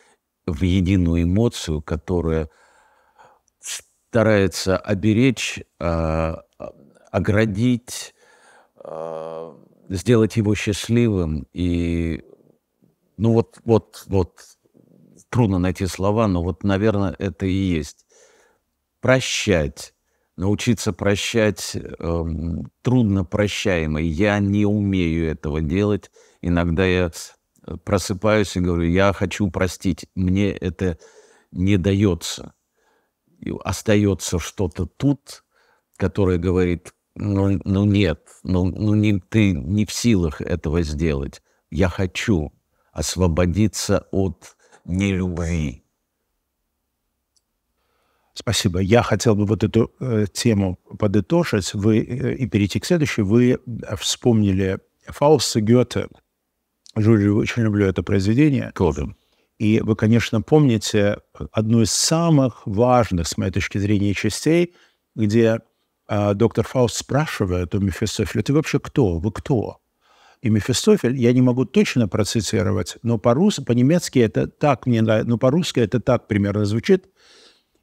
в единую эмоцию, которая старается оберечь, э, оградить, э, сделать его счастливым. И ну вот, вот, вот трудно найти слова, но вот, наверное, это и есть. Прощать. Научиться прощать э, трудно прощаемо. Я не умею этого делать. Иногда я э, просыпаюсь и говорю, я хочу простить. Мне это не дается. И остается что-то тут, которое говорит, ну, ну нет, ну, ну не, ты не в силах этого сделать. Я хочу освободиться от нелюбви. Спасибо. Я хотел бы вот эту э, тему подытожить вы, э, и перейти к следующей. Вы э, вспомнили Фауста Гёте. Жюль, очень люблю это произведение. Клопин. И вы, конечно, помните одну из самых важных, с моей точки зрения, частей, где э, доктор Фауст спрашивает у Мефистофеля, ты вообще кто? Вы кто? и Мефистофель, я не могу точно процитировать, но по-русски, по-немецки это так мне нравится, но ну, по-русски это так примерно звучит.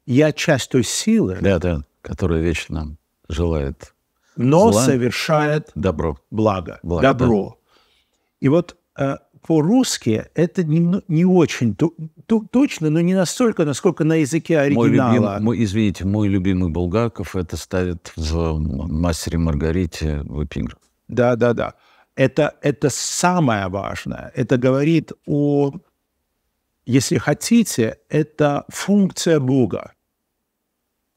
Я часть той силы... Да, да, которая вечно желает но зла, совершает добро. благо, благо добро. Да. И вот э, по-русски это не, не очень ту, ту, точно, но не настолько, насколько на языке оригинала. Мой любим, мой, извините, мой любимый Булгаков это ставит в «Мастере Маргарите» в эпиграф. Да, да, да. Это, это самое важное. Это говорит о, если хотите, это функция Бога.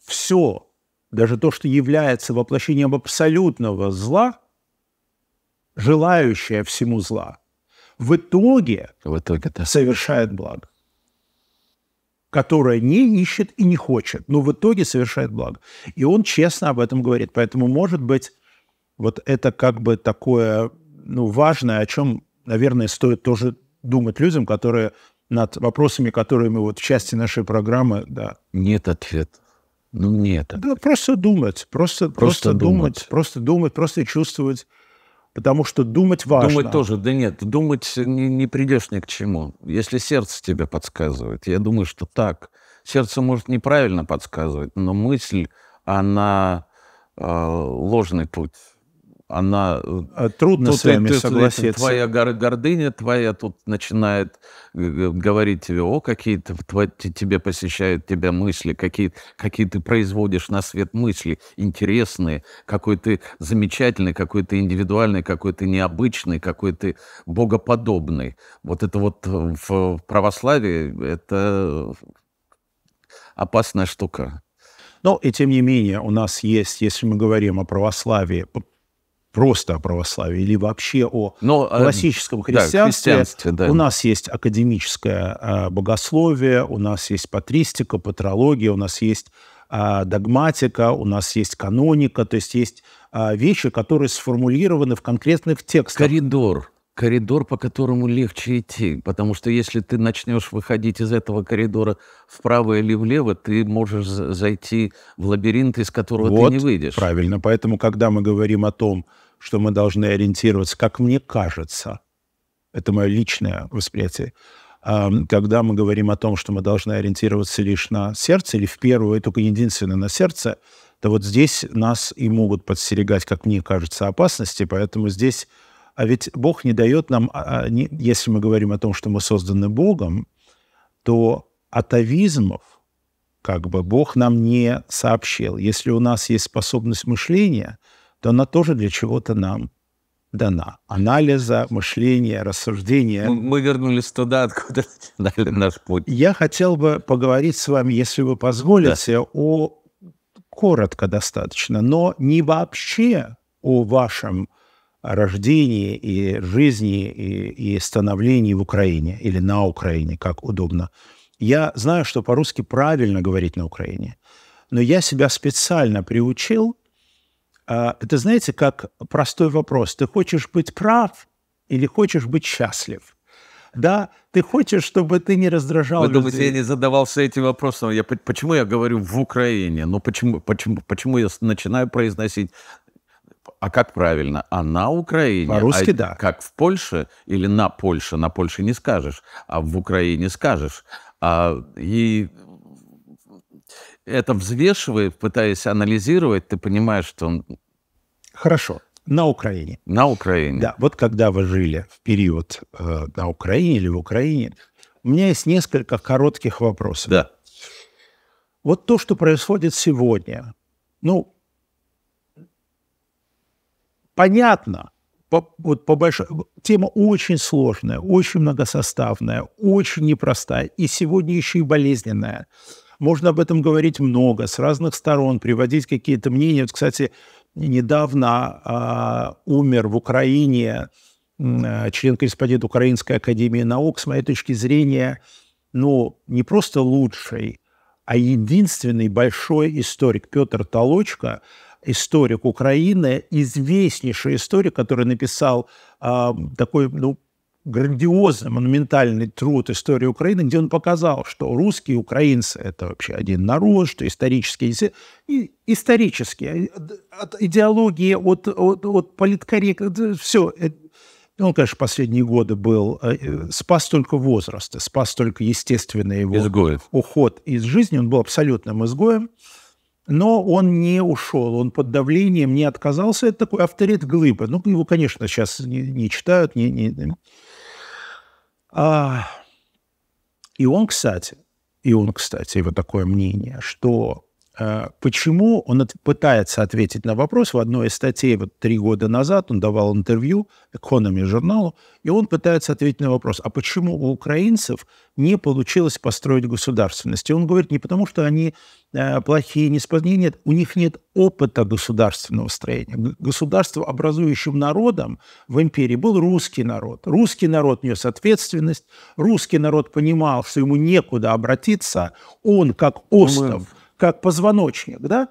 Все, даже то, что является воплощением абсолютного зла, желающее всему зла, в итоге, в итоге да. совершает благо, которое не ищет и не хочет, но в итоге совершает благо. И он честно об этом говорит. Поэтому, может быть, вот это как бы такое ну, важное, о чем, наверное, стоит тоже думать людям, которые над вопросами, которые мы вот в части нашей программы, да. Нет ответа. Ну, нет. Да, просто думать, просто, просто, просто думать, думать, просто думать, просто чувствовать, потому что думать важно. Думать тоже, да нет, думать не, не придешь ни к чему. Если сердце тебе подсказывает, я думаю, что так. Сердце может неправильно подсказывать, но мысль, она э, ложный путь она... Э, а, трудно с вами ты, согласиться. твоя гордыня, твоя тут начинает говорить тебе, о, какие ты, твои, тебе посещают тебя мысли, какие, какие ты производишь на свет мысли, интересные, какой ты замечательный, какой ты индивидуальный, какой ты необычный, какой ты богоподобный. Вот это вот э, в православии, это опасная штука. Но и тем не менее у нас есть, если мы говорим о православии, просто о православии или вообще о Но, э, классическом христианстве. Да, христианстве да. У нас есть академическое а, богословие, у нас есть патристика, патрология, у нас есть а, догматика, у нас есть каноника, то есть есть а, вещи, которые сформулированы в конкретных текстах. Коридор коридор, по которому легче идти, потому что если ты начнешь выходить из этого коридора вправо или влево, ты можешь зайти в лабиринт, из которого вот, ты не выйдешь. Правильно, поэтому когда мы говорим о том, что мы должны ориентироваться, как мне кажется, это мое личное восприятие, когда мы говорим о том, что мы должны ориентироваться лишь на сердце, или в первую, и только единственное на сердце, то вот здесь нас и могут подстерегать, как мне кажется, опасности, поэтому здесь а ведь Бог не дает нам, а, а, если мы говорим о том, что мы созданы Богом, то атовизмов как бы Бог нам не сообщил. Если у нас есть способность мышления, то она тоже для чего-то нам дана. Анализа, мышления, рассуждения. Мы, вернулись туда, откуда начинали наш путь. Я хотел бы поговорить с вами, если вы позволите, да. о коротко достаточно, но не вообще о вашем рождении и жизни и, и становлении в Украине или на Украине, как удобно. Я знаю, что по-русски правильно говорить на Украине, но я себя специально приучил. А, это, знаете, как простой вопрос. Ты хочешь быть прав или хочешь быть счастлив? Да, ты хочешь, чтобы ты не раздражал Вы людей. я не задавался этим вопросом? Я, почему я говорю «в Украине»? Ну, почему, почему, почему я начинаю произносить а как правильно? А на Украине? А По-русски, а да. Как в Польше или на Польше? На Польше не скажешь, а в Украине скажешь. А, и это взвешивая, пытаясь анализировать, ты понимаешь, что он... Хорошо. На Украине. На Украине. Да, вот когда вы жили в период э, на Украине или в Украине, у меня есть несколько коротких вопросов. Да. Вот то, что происходит сегодня, ну, понятно, по, вот по большой... Тема очень сложная, очень многосоставная, очень непростая и сегодня еще и болезненная. Можно об этом говорить много, с разных сторон, приводить какие-то мнения. Вот, кстати, недавно а, умер в Украине а, член-корреспондент Украинской академии наук, с моей точки зрения, ну, не просто лучший, а единственный большой историк Петр Толочка – историк Украины, известнейший историк, который написал э, такой, ну, грандиозный, монументальный труд истории Украины, где он показал, что русские и украинцы – это вообще один народ, что исторические, и, исторические э, от идеологии, от, от, от политкоррекции, все. Э, он, конечно, последние годы был, э, спас только возраст, спас только естественный его Изгоев. уход из жизни, он был абсолютным изгоем но он не ушел, он под давлением не отказался. Это такой авторитет глыбы. Ну, его, конечно, сейчас не, не читают. Не, не... А... И он, кстати, и он, кстати, его такое мнение, что Э, почему он пытается ответить на вопрос в одной из статей вот три года назад, он давал интервью экономи журналу, и он пытается ответить на вопрос, а почему у украинцев не получилось построить государственность? И он говорит, не потому что они э, плохие, не спо... нет, у них нет опыта государственного строения. Государство образующим народом в империи был русский народ. Русский народ нес ответственность, русский народ понимал, что ему некуда обратиться, он как ну, остров как позвоночник, да,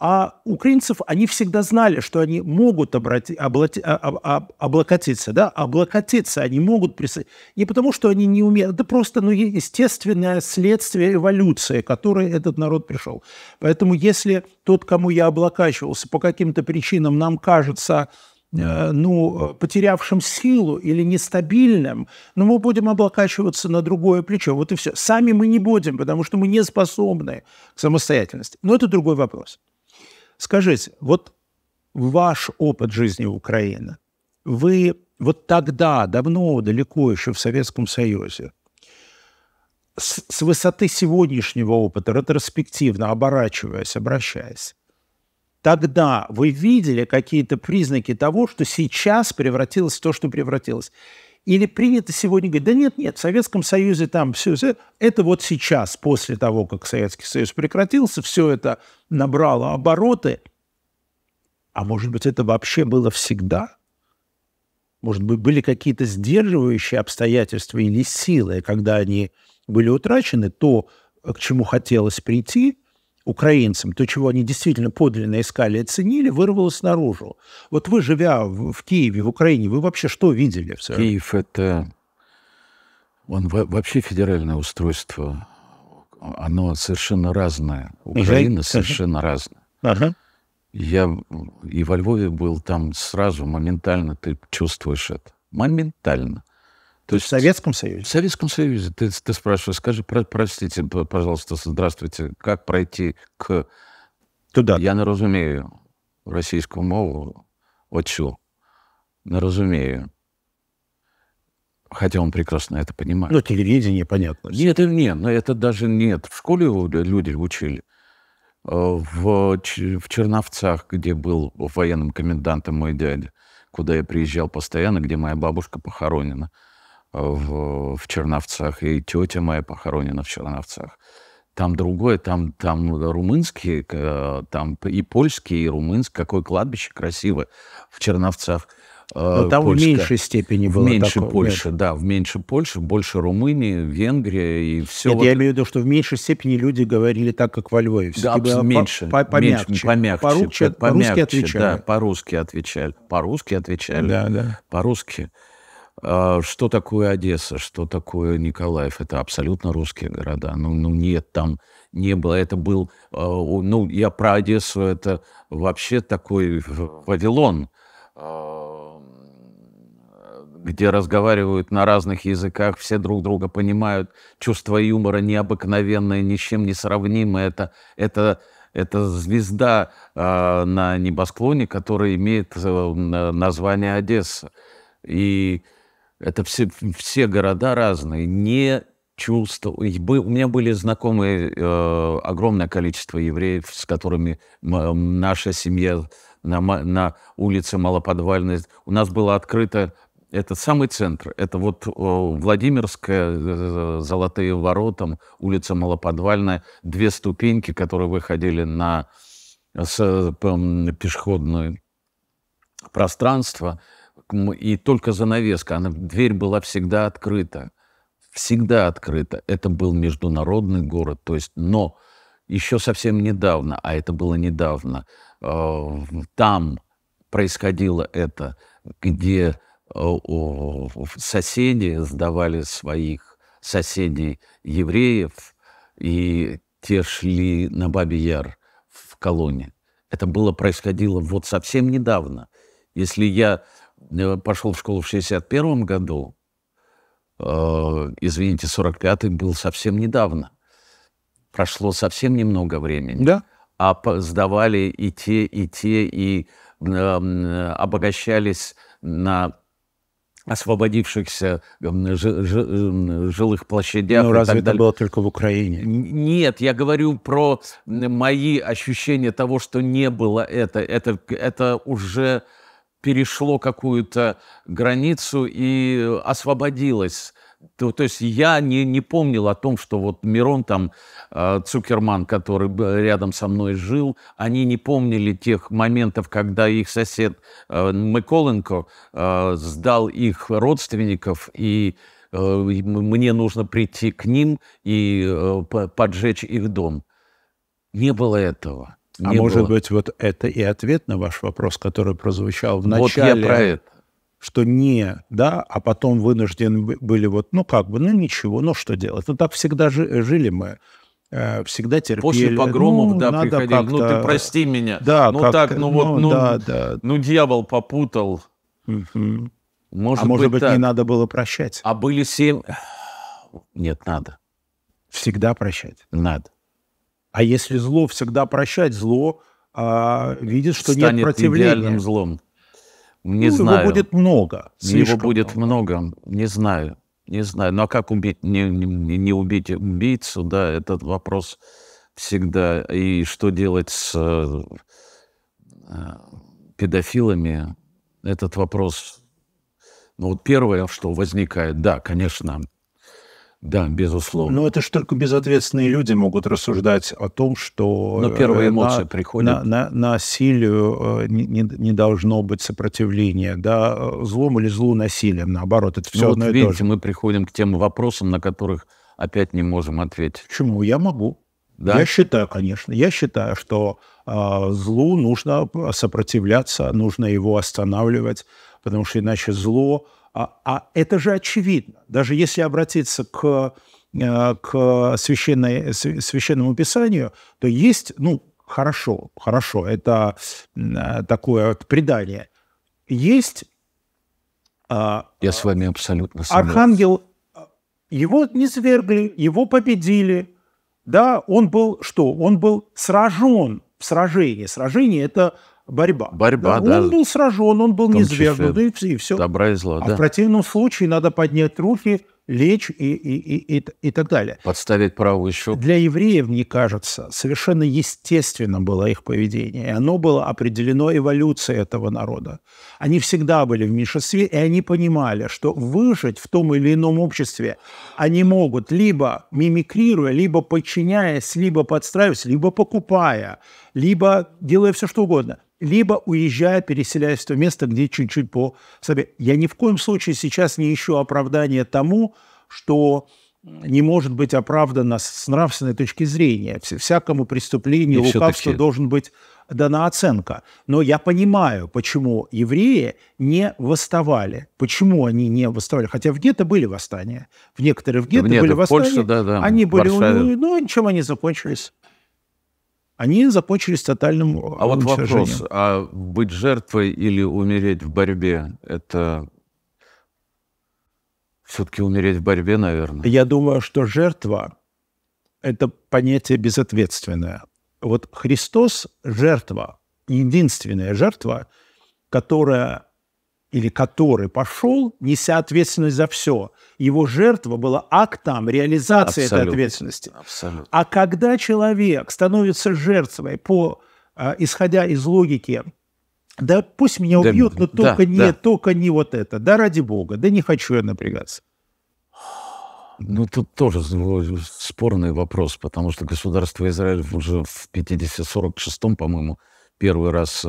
а украинцев, они всегда знали, что они могут обрати, облати, об, а, об, а, а, облокотиться, да, облокотиться, они могут присоединиться. Не потому, что они не умеют, это просто, ну, естественное следствие эволюции, к которой этот народ пришел. Поэтому если тот, кому я облокачивался, по каким-то причинам нам кажется, Э, ну, э, потерявшим силу или нестабильным, но мы будем облокачиваться на другое плечо. Вот и все. Сами мы не будем, потому что мы не способны к самостоятельности. Но это другой вопрос. Скажите, вот ваш опыт жизни в Украине, вы вот тогда, давно, далеко еще в Советском Союзе, с, с высоты сегодняшнего опыта, ретроспективно оборачиваясь, обращаясь, Тогда вы видели какие-то признаки того, что сейчас превратилось в то, что превратилось. Или принято сегодня говорить, да нет, нет, в Советском Союзе там все, все это вот сейчас, после того, как Советский Союз прекратился, все это набрало обороты. А может быть, это вообще было всегда? Может быть, были какие-то сдерживающие обстоятельства или силы, когда они были утрачены, то, э, к чему хотелось прийти – украинцам, то, чего они действительно подлинно искали и ценили, вырвалось наружу. Вот вы, живя в, в Киеве, в Украине, вы вообще что видели? В Киев — это... Он вообще федеральное устройство. Оно совершенно разное. Украина uh совершенно разная. Ага. Я и во Львове был там сразу, моментально ты чувствуешь это. Моментально. То есть, в Советском Союзе? В Советском Союзе. Ты, ты спрашиваешь, скажи, про, простите, пожалуйста, здравствуйте, как пройти к... Туда. Я не разумею российскую мову, отчу. Не разумею, Хотя он прекрасно это понимает. Ну, телевидение, понятно. Нет, э, нет, но ну, это даже нет. В школе люди учили. А, в, в Черновцах, где был военным комендантом мой дядя, куда я приезжал постоянно, где моя бабушка похоронена – в, в Черновцах, и тетя моя похоронена в Черновцах. Там другое, там, там румынские, там и польские, и румынские. Какое кладбище красивое в Черновцах. Э, Но ну, там Польска. в меньшей степени было. В меньше такого, Польши, нет. да, в меньше Польши, больше Румынии, Венгрии и все. Нет, вот... я имею в виду, что в меньшей степени люди говорили так, как во Львове. да, было меньше, по помягче, меньше, помягче, по-русски, по по отвечали. Да, по-русски отвечали, по-русски отвечали, да, да. по-русски. А, что такое Одесса, что такое Николаев? Это абсолютно русские города. Ну, ну нет, там не было. Это был, а, ну, я про Одессу, это вообще такой Вавилон, а, где разговаривают на разных языках, все друг друга понимают. Чувство юмора необыкновенное, ни с чем не сравнимое. Это, это это звезда на небосклоне, которая имеет э, название Одесса. И это все, все города разные, не чувство. У меня были знакомые э, огромное количество евреев, с которыми наша семья на, на улице Малоподвальной. У нас было открыто этот самый центр. Это вот э, Владимирская, э, э Золотые ворота, улица Малоподвальная, две ступеньки, которые выходили на э, с, э, пешеходное пространство и только занавеска, она, дверь была всегда открыта. Всегда открыта. Это был международный город, то есть, но еще совсем недавно, а это было недавно, а, там происходило это, где а, соседи сдавали своих соседей евреев, и те шли на Бабий Яр в колонии. Это было происходило вот совсем недавно. Если я Э, пошел в школу в 61 году, э, извините, 45-й был совсем недавно. Прошло совсем немного времени. Да. А сдавали и те, и те, и э, э, обогащались на освободившихся жилых площадях. Ну, разве это было только в Украине? Нет, я говорю про мои ощущения того, что не было это. Это, это уже перешло какую-то границу и освободилось. То, то есть я не, не помнил о том, что вот Мирон там, э, Цукерман, который рядом со мной жил, они не помнили тех моментов, когда их сосед э, Миколенко э, сдал их родственников и э, мне нужно прийти к ним и поджечь их дом. Не было этого не а было. может быть, вот это и ответ на ваш вопрос, который прозвучал в начале. Вот я про это. Что не, да, а потом вынуждены были вот, ну как бы, ну ничего, ну что делать. Ну так всегда жи- жили мы э, всегда терпели. После ну, погромов, ну, да, приходили. Ну, ты прости меня. Да, ну, так, ну, вот, ну, ну, да, да. ну, дьявол попутал. Угу. Может а быть, может быть, так. не надо было прощать. А были семь... Нет, надо. Всегда прощать? Надо. А если зло всегда прощать, зло а, видит, что Станет нет противления. идеальным злом. Не ну, знаю. Его будет много. Слишком его будет много. много. Не знаю. Не знаю. Ну а как убить, не, не, не убить убийцу, да, этот вопрос всегда. И что делать с э, э, педофилами, этот вопрос. Ну вот первое, что возникает, да, конечно, да, безусловно. Но это ж только безответственные люди могут рассуждать о том, что... Но первая э, эмоция на, приходит. На, на, насилию э, не, не, не должно быть сопротивления, да, злом или злу насилием, наоборот, это все ну, одно вот, и видите, то же. мы приходим к тем вопросам, на которых опять не можем ответить. Почему? Я могу. Да? Я считаю, конечно, я считаю, что э, злу нужно сопротивляться, нужно его останавливать, потому что иначе зло а, а это же очевидно. Даже если обратиться к, э, к священной, священному писанию, то есть, ну, хорошо, хорошо, это такое вот предание. Есть... А, Я а, с вами абсолютно согласен. Архангел, а, его не свергли, его победили. Да, он был что? Он был сражен в сражении. Сражение – это борьба. Борьба, да. да. Он был сражен, он был низвергнут, и, и все. Добра и зло. а да. в противном случае надо поднять руки, лечь и, и, и, и, и так далее. Подставить правую щеку. Для евреев, мне кажется, совершенно естественно было их поведение. И оно было определено эволюцией этого народа. Они всегда были в меньшинстве, и они понимали, что выжить в том или ином обществе они могут либо мимикрируя, либо подчиняясь, либо подстраиваясь, либо покупая, либо делая все что угодно – либо уезжая, переселяясь в то место, где чуть-чуть по... Я ни в коем случае сейчас не ищу оправдания тому, что не может быть оправдано с нравственной точки зрения. Всякому преступлению, и лукавству должен быть дана оценка. Но я понимаю, почему евреи не восставали. Почему они не восставали? Хотя в гетто были восстания. В некоторых в гетто да, были нет, восстания. да, да, они были, Варшаве. ну, ну, чем они закончились? они закончились тотальным э, А вот вопрос, а быть жертвой или умереть в борьбе, это все-таки умереть в борьбе, наверное? Я думаю, что жертва – это понятие безответственное. Вот Христос – жертва, единственная жертва, которая или который пошел, неся ответственность за все. Его жертва была актом реализации Абсолютно. этой ответственности. Абсолютно. А когда человек становится жертвой по, э, исходя из логики, да пусть меня убьют, да, но только да, не, да. только не вот это, да ради бога, да не хочу я напрягаться. Ну, тут тоже спорный вопрос, потому что государство Израиль уже в 50-46, по-моему, первый раз э,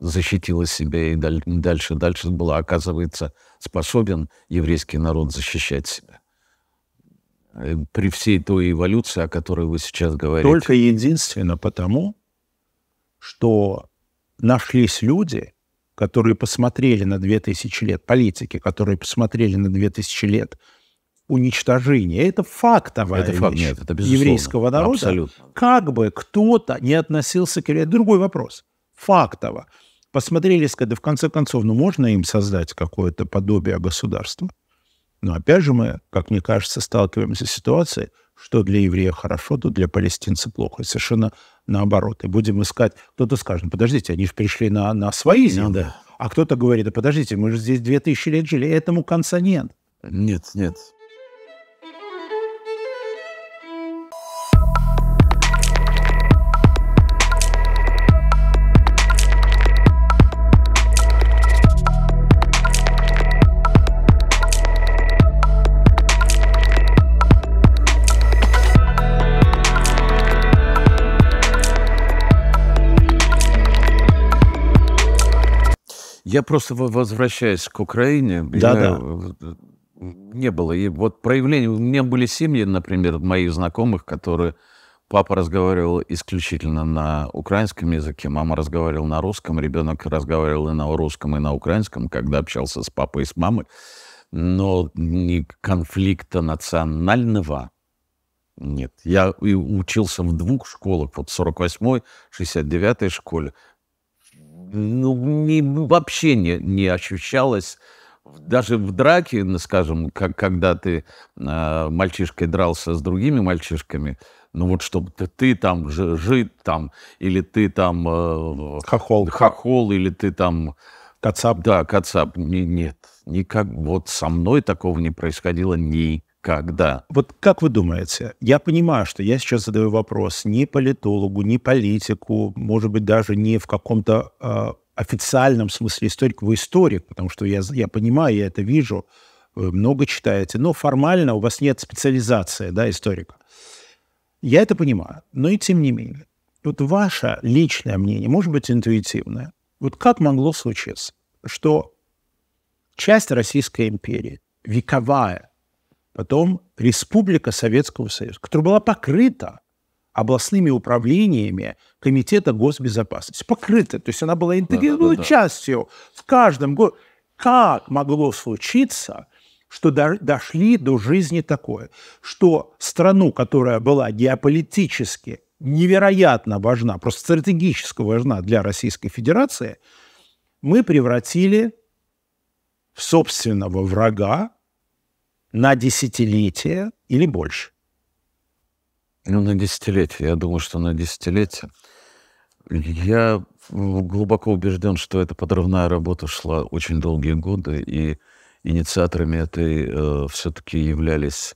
защитила себя и дальше, дальше была, оказывается, способен еврейский народ защищать себя. Э, при всей той эволюции, о которой вы сейчас говорите. Только единственно потому, что нашлись люди, которые посмотрели на 2000 лет, политики, которые посмотрели на 2000 лет уничтожения. Это фактовая это факт, вещь нет, это еврейского народа. Абсолютно. Как бы кто-то не относился к... Это другой вопрос. Фактово посмотрели, сказали, в конце концов, ну можно им создать какое-то подобие государства? Но опять же мы, как мне кажется, сталкиваемся с ситуацией, что для еврея хорошо, то для палестинца плохо. совершенно наоборот. И будем искать... Кто-то скажет, «Ну, подождите, они же пришли на, на свои ну земли. да. А кто-то говорит, да подождите, мы же здесь 2000 лет жили, этому конца нет. Нет, нет. Я просто возвращаюсь к Украине. Да-да. Э, не было. И вот проявление... У меня были семьи, например, моих знакомых, которые... Папа разговаривал исключительно на украинском языке, мама разговаривала на русском, ребенок разговаривал и на русском, и на украинском, когда общался с папой и с мамой. Но ни конфликта национального нет. Я учился в двух школах, вот 48-й, 69-й школе ну, не, вообще не, не ощущалось даже в драке, ну, скажем, как, когда ты э, мальчишкой дрался с другими мальчишками, ну вот чтобы ты, ты там ж, жид там, или ты там... Э, хохол. Хохол, или ты там... Кацап. Да, Кацап. Не, нет, никак. Вот со мной такого не происходило ни, когда. Вот как вы думаете, я понимаю, что я сейчас задаю вопрос не политологу, не политику, может быть, даже не в каком-то э, официальном смысле историк, вы историк, потому что я, я понимаю, я это вижу, вы много читаете, но формально у вас нет специализации, да, историка. Я это понимаю, но и тем не менее. Вот ваше личное мнение, может быть, интуитивное, вот как могло случиться, что часть Российской империи, вековая, потом Республика Советского Союза, которая была покрыта областными управлениями Комитета госбезопасности. Покрыта. То есть она была интегрированной да, да, да. частью в каждом году Как могло случиться, что до, дошли до жизни такое, что страну, которая была геополитически невероятно важна, просто стратегически важна для Российской Федерации, мы превратили в собственного врага на десятилетие или больше? Ну, на десятилетие. Я думаю, что на десятилетие. Я глубоко убежден, что эта подрывная работа шла очень долгие годы, и инициаторами этой э, все-таки являлись,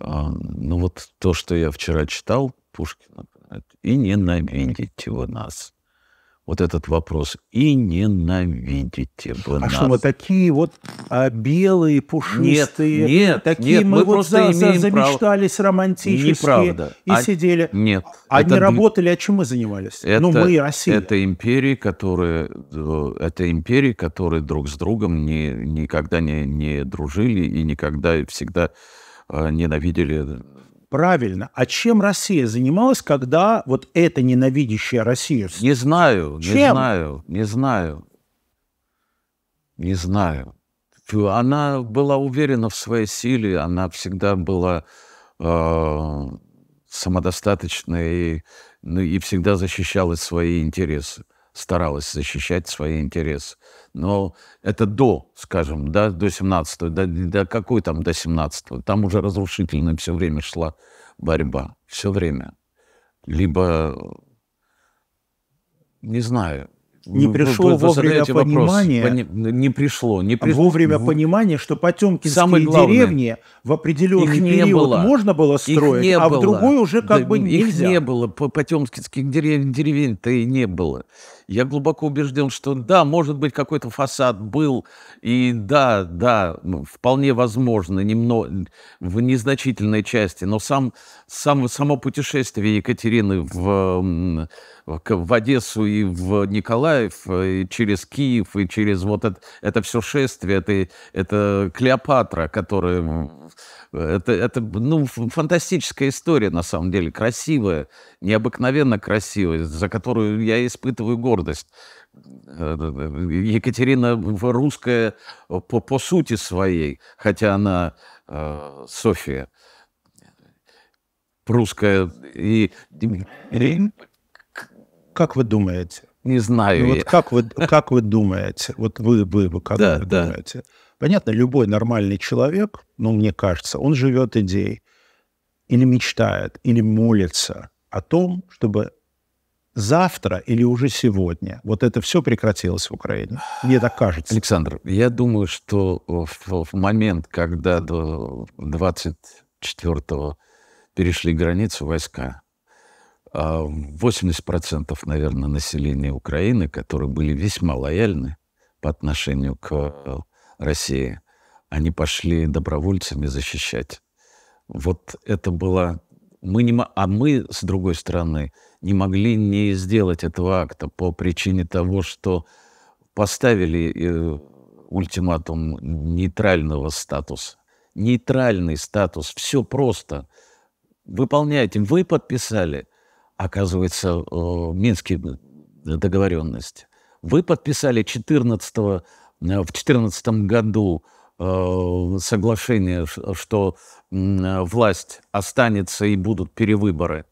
э, ну вот то, что я вчера читал Пушкина, и не ненавидите его нас вот этот вопрос. И ненавидите вы а нас. А что мы такие вот а, белые, пушистые? Нет, нет, такие нет, мы, мы вот просто за, имеем за, замечтались право... романтически Неправда. и а, сидели. Нет. Они а это... работали, а чем мы занимались? Ну, это, ну, мы Россия. Это империи, которые, э, это империи, которые друг с другом не, никогда не, не дружили и никогда всегда э, ненавидели Правильно. А чем Россия занималась, когда вот эта ненавидящая Россия? Не знаю, чем? не знаю, не знаю. Не знаю. Она была уверена в своей силе, она всегда была э, самодостаточной и, ну, и всегда защищала свои интересы старалась защищать свои интересы. Но это до, скажем, да, до 17-го, до, до какой там до 17-го? Там уже разрушительно все время шла борьба. Все время. Либо, не знаю, не пришло вы, вы вовремя понимание. Пони... Не пришло. Не при... Вовремя в... понимание, что потемкинские Самое главное, деревни в определенный не период было. можно было строить, не а было. в другой уже как да, бы нельзя. Их не было. Потемкинских деревень, деревень-то и не было. Я глубоко убежден, что да, может быть, какой-то фасад был, и да, да, вполне возможно, немного, в незначительной части, но сам, сам, само путешествие Екатерины в, в Одессу и в Николаев, э, и через Киев, и через вот это, это все шествие, это, это Клеопатра, которая это, это ну, фантастическая история, на самом деле, красивая, необыкновенно красивая, за которую я испытываю гордость. Э, Екатерина русская по, по сути своей, хотя она э, София прусская и... Как вы думаете? Не знаю. Ну, вот как вы, как вы думаете? Вот вы, вы, вы как да, вы да. думаете? Понятно, любой нормальный человек, ну, мне кажется, он живет идеей или мечтает, или молится о том, чтобы завтра или уже сегодня вот это все прекратилось в Украине. Мне так кажется. Александр, я думаю, что в, в момент, когда до 24-го перешли границу войска, 80%, а, наверное, населения Украины, которые были весьма лояльны по отношению к России, они пошли добровольцами защищать. Вот это было... Мы не... А мы, с другой стороны, не могли не сделать этого акта по причине того, что поставили э, ультиматум нейтрального статуса. Нейтральный статус. Все просто. Выполняйте. Вы подписали, оказывается, э, Минские договоренности. Вы подписали 14 Э, в 2014 году э, соглашение, что власть останется и будут перевыборы.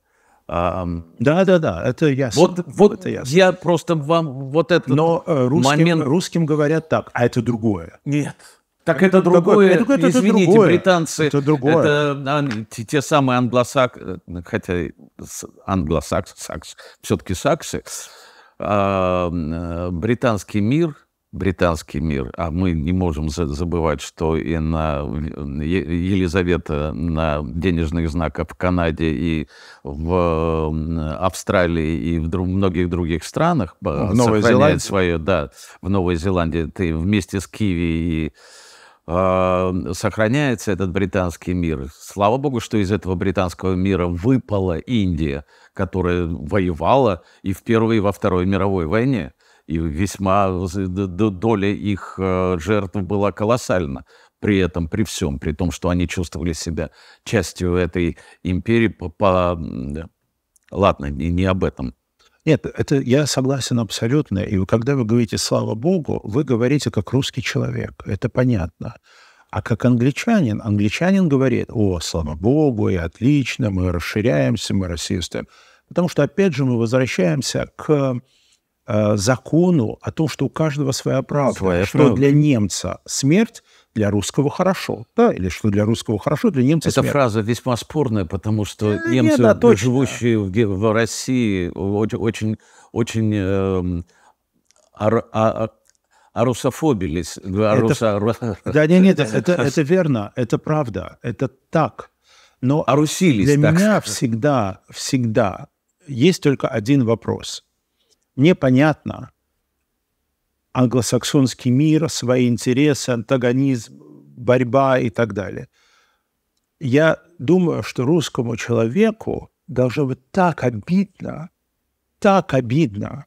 Да, да, да, это ясно. Вот, вот это ясно. я просто вам вот этот Но э, русским, момент... русским говорят так, а это другое. Нет. Так это, это другое, это, это, извините, другое. британцы, это, другое. это а, те, те самые англосак, хотя англосаксы, все-таки саксы, британский мир – британский мир, а мы не можем забывать, что и на Елизавета на денежных знаках в Канаде и в Австралии и в друг, многих других странах э, в Новой Зеландии. свое, да, в Новой Зеландии ты вместе с Киви и э, сохраняется этот британский мир. Слава богу, что из этого британского мира выпала Индия, которая воевала и в Первой, и во Второй мировой войне и весьма доля их э, жертв была колоссальна при этом, при всем, при том, что они чувствовали себя частью этой империи по... по... Ладно, не, не об этом. Нет, это я согласен абсолютно. И когда вы говорите «слава Богу», вы говорите как русский человек. Это понятно. А как англичанин, англичанин говорит «О, слава Богу, и отлично, мы расширяемся, мы расисты». Потому что, опять же, мы возвращаемся к Э, закону о том, что у каждого своя правда, своя что правда. для немца смерть, для русского хорошо, да, или что для русского хорошо, для немца Эта смерть. фраза весьма спорная, потому что э, немцы, не, да, точно. живущие в, в России, очень, очень э, ар, ар, а, арусофобились. Это, да, нет, нет, это, это верно, это правда, это так. Но Орусились, для так меня сказать. всегда, всегда есть только один вопрос – непонятно англосаксонский мир, свои интересы, антагонизм, борьба и так далее. Я думаю, что русскому человеку должно быть так обидно, так обидно,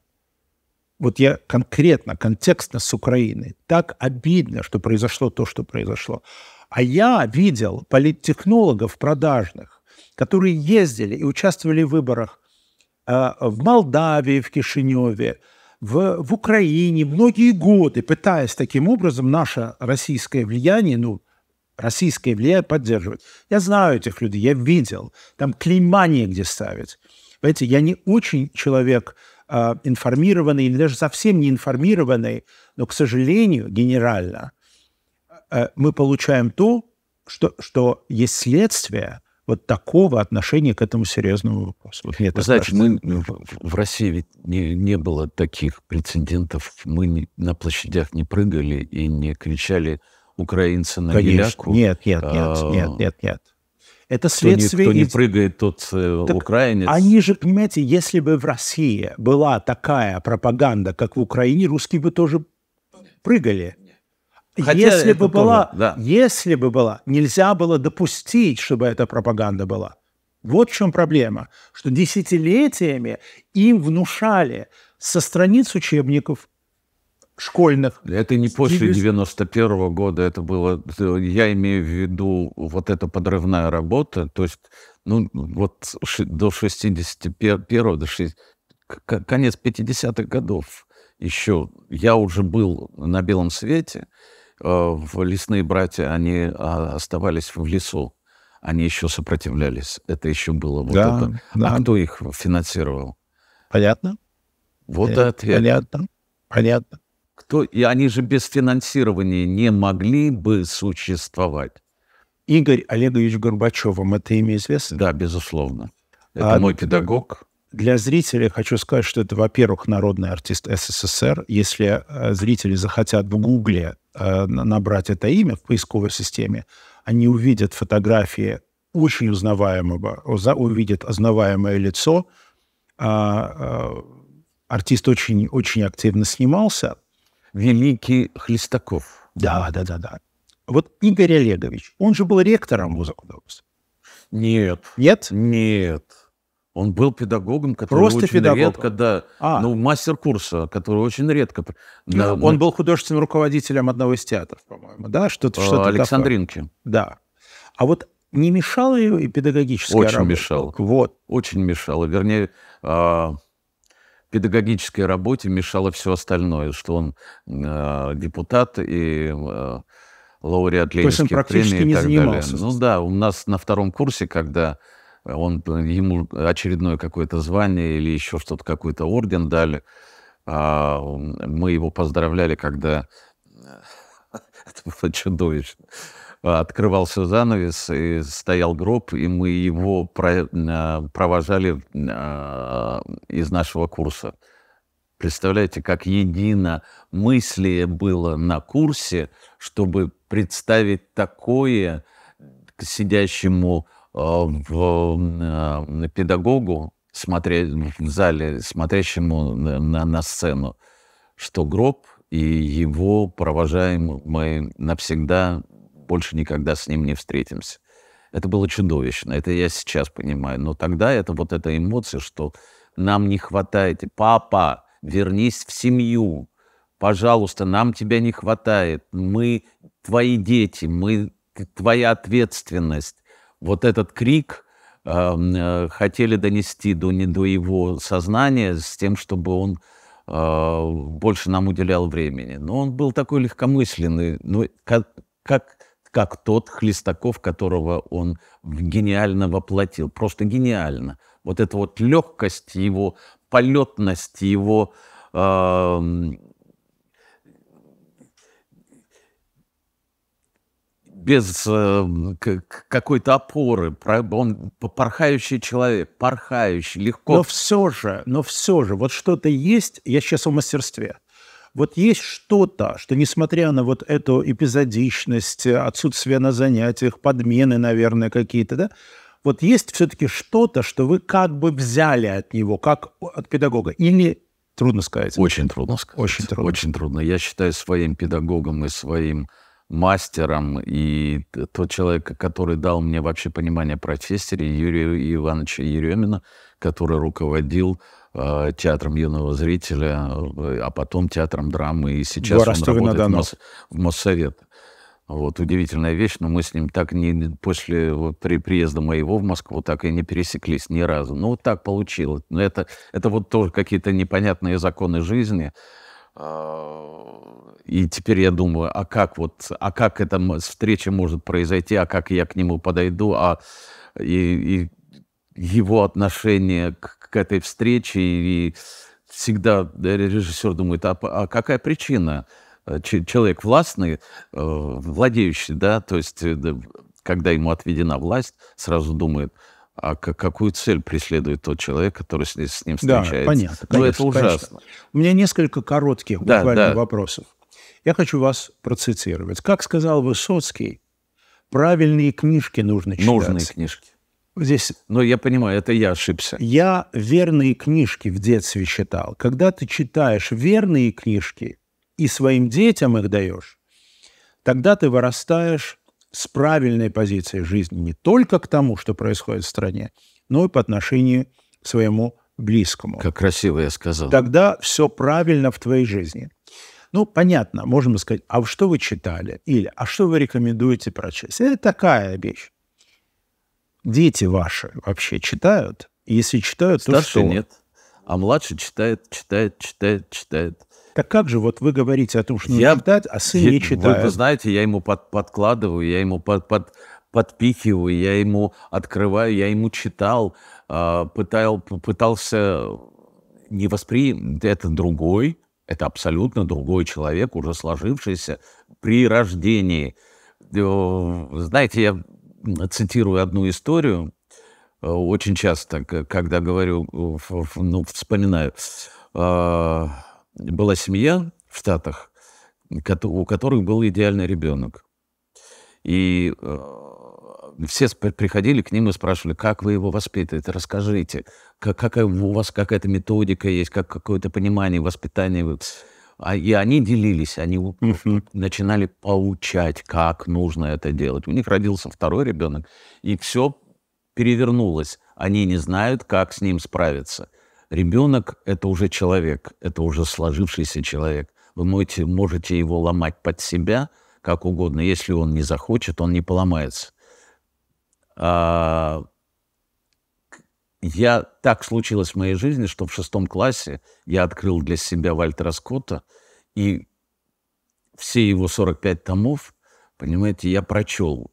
вот я конкретно, контекстно с Украины, так обидно, что произошло то, что произошло. А я видел политтехнологов продажных, которые ездили и участвовали в выборах Э, в Молдавии, в Кишиневе, в, в Украине многие годы, пытаясь таким образом наше российское влияние, ну, российское влияние поддерживать. Я знаю этих людей, я видел. Там клейма негде ставить. Понимаете, я не очень человек э, информированный или даже совсем не информированный, но, к сожалению, генерально э, мы получаем то, что, что есть следствие вот такого отношения к этому серьезному вопросу. Вот Вы знаете, мы в России ведь не, не было таких прецедентов. Мы не, на площадях не прыгали и не кричали украинцы на Конечно. Геляку. Нет, нет, нет, а, нет, нет, нет. Это следствие... Кто не, кто не прыгает, тот э, так украинец. Они же, понимаете, если бы в России была такая пропаганда, как в Украине, русские бы тоже прыгали если бы тоже, была, да. если бы была, нельзя было допустить, чтобы эта пропаганда была. Вот в чем проблема, что десятилетиями им внушали со страниц учебников школьных. Это не после 91 -го года, это было, я имею в виду вот эта подрывная работа, то есть, ну, вот до 61 до 6, конец 50-х годов еще я уже был на белом свете, Э, в лесные братья, они а, оставались в лесу. Они еще сопротивлялись. Это еще было да, вот это. А да. А кто их финансировал? Понятно. Вот это ответ. Понятно. Понятно. Кто? И они же без финансирования не могли бы существовать. Игорь Олегович Горбачев, вам это имя известно? Да, безусловно. Это а, ну, мой педагог. Для зрителей хочу сказать, что это, во-первых, народный артист СССР. Если э, зрители захотят в Гугле Э, набрать это имя в поисковой системе, они увидят фотографии очень узнаваемого, увидят узнаваемое лицо. А, э, артист очень, очень активно снимался. Великий Хлестаков. Да, да, да, да. Вот Игорь Олегович, он же был ректором вуза художеств. Нет. Нет? Нет. Он был педагогом, который Просто очень педагог. редко, да, а. ну, мастер курса, который очень редко... Ну, да, он мы... был художественным руководителем одного из театров, по-моему, да? Что-то, э, что Александринки. Такое. Да. А вот не мешало ее и педагогическая Очень работа? мешало. Вот. Очень мешало. Вернее, а, педагогической работе мешало все остальное, что он э, депутат и э, лауреат Ленинских премий и так далее. Ну да, у нас на втором курсе, когда он, ему очередное какое-то звание или еще что-то, какой-то орден дали. А, мы его поздравляли, когда... Это было чудовищно. А, открывался занавес, и стоял гроб, и мы его про... А, провожали а, из нашего курса. Представляете, как едино мыслие было на курсе, чтобы представить такое сидящему в а, педагогу, смотря, в зале, смотрящему на, на сцену, что гроб и его провожаем мы навсегда, больше никогда с ним не встретимся. Это было чудовищно, это я сейчас понимаю. Но тогда это вот эта эмоция, что нам не хватает. Папа, вернись в семью. Пожалуйста, нам тебя не хватает. Мы твои дети, мы твоя ответственность вот этот крик эм, э, хотели донести до, не до его сознания с тем, чтобы он э, больше нам уделял времени. Но он был такой легкомысленный, ну, как, как, как тот Хлестаков, которого он гениально воплотил, просто гениально. Вот эта вот легкость его, полетность его, э, без э, какой-то опоры. Он порхающий человек, порхающий, легко. Но все же, но все же, вот что-то есть, я сейчас в мастерстве. Вот есть что-то, что, несмотря на вот эту эпизодичность, отсутствие на занятиях, подмены, наверное, какие-то, да, вот есть все-таки что-то, что вы как бы взяли от него, как от педагога, или трудно сказать? Очень трудно сказать. Очень трудно. Очень трудно. Я считаю своим педагогом и своим мастером и тот человек, который дал мне вообще понимание профессора, Юрия Ивановича Еремина, который руководил э, театром юного зрителя, э, а потом театром драмы. И сейчас он работает в, Мос, в Моссовет. Вот удивительная вещь, но мы с ним так не после вот, при приезда моего в Москву так и не пересеклись ни разу. Ну вот так получилось. Но ну, это это вот тоже какие-то непонятные законы жизни. И теперь я думаю, а как вот, а как эта встреча может произойти, а как я к нему подойду, а и, и его отношение к, к этой встрече и всегда режиссер думает, а, а какая причина? Э, человек властный, э, владеющий, да, то есть э, когда ему отведена власть, сразу думает, а какую цель преследует тот человек, который с, ним встречается. Да, понятно. Ну, конечно, это ужасно. Конечно. У меня несколько коротких да, буквально да. вопросов. Я хочу вас процитировать. Как сказал Высоцкий, правильные книжки нужно читать. Нужные книжки. Здесь... Но ну, я понимаю, это я ошибся. Я верные книжки в детстве читал. Когда ты читаешь верные книжки и своим детям их даешь, тогда ты вырастаешь с правильной позиции жизни не только к тому, что происходит в стране, но и по отношению к своему близкому. Как красиво я сказал. Тогда все правильно в твоей жизни. Ну, понятно, можно сказать, а что вы читали? Или, а что вы рекомендуете прочесть? Это такая вещь. Дети ваши вообще читают? Если читают, Старший то что? нет. А младший читает, читает, читает, читает. Так как же, вот вы говорите о том, что я, читать, а сын я, не читает. Вы, вы знаете, я ему под, подкладываю, я ему под, под, подпихиваю, я ему открываю, я ему читал, э, пытал, пытался не воспри... Это другой, это абсолютно другой человек, уже сложившийся при рождении. Э, знаете, я цитирую одну историю э, очень часто, когда говорю, э, ну, вспоминаю. А, была семья в Штатах, у которых был идеальный ребенок. И э, все приходили к ним и спрашивали, как вы его воспитываете, расскажите, как, какая у вас какая-то методика есть, как какое-то понимание воспитания. А, и они делились, они начинали поучать, как нужно это делать. У них родился второй ребенок, и все перевернулось. Они не знают, как с ним справиться. Ребенок — это уже человек, это уже сложившийся человек. Вы можете, можете его ломать под себя как угодно. Если он не захочет, он не поломается. А... Я так случилось в моей жизни, что в шестом классе я открыл для себя Вальтера Скотта, и все его 45 томов, понимаете, я прочел.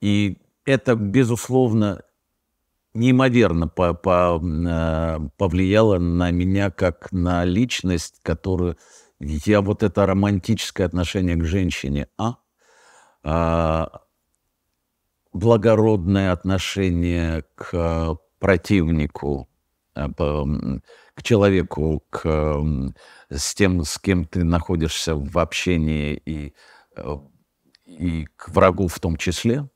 И это, безусловно, неимоверно по по э, повлияло на меня как на личность, которую я вот это романтическое отношение к женщине, а, а благородное отношение к э, противнику, э, к человеку, к, с тем, с кем ты находишься в общении и, и к врагу в том числе –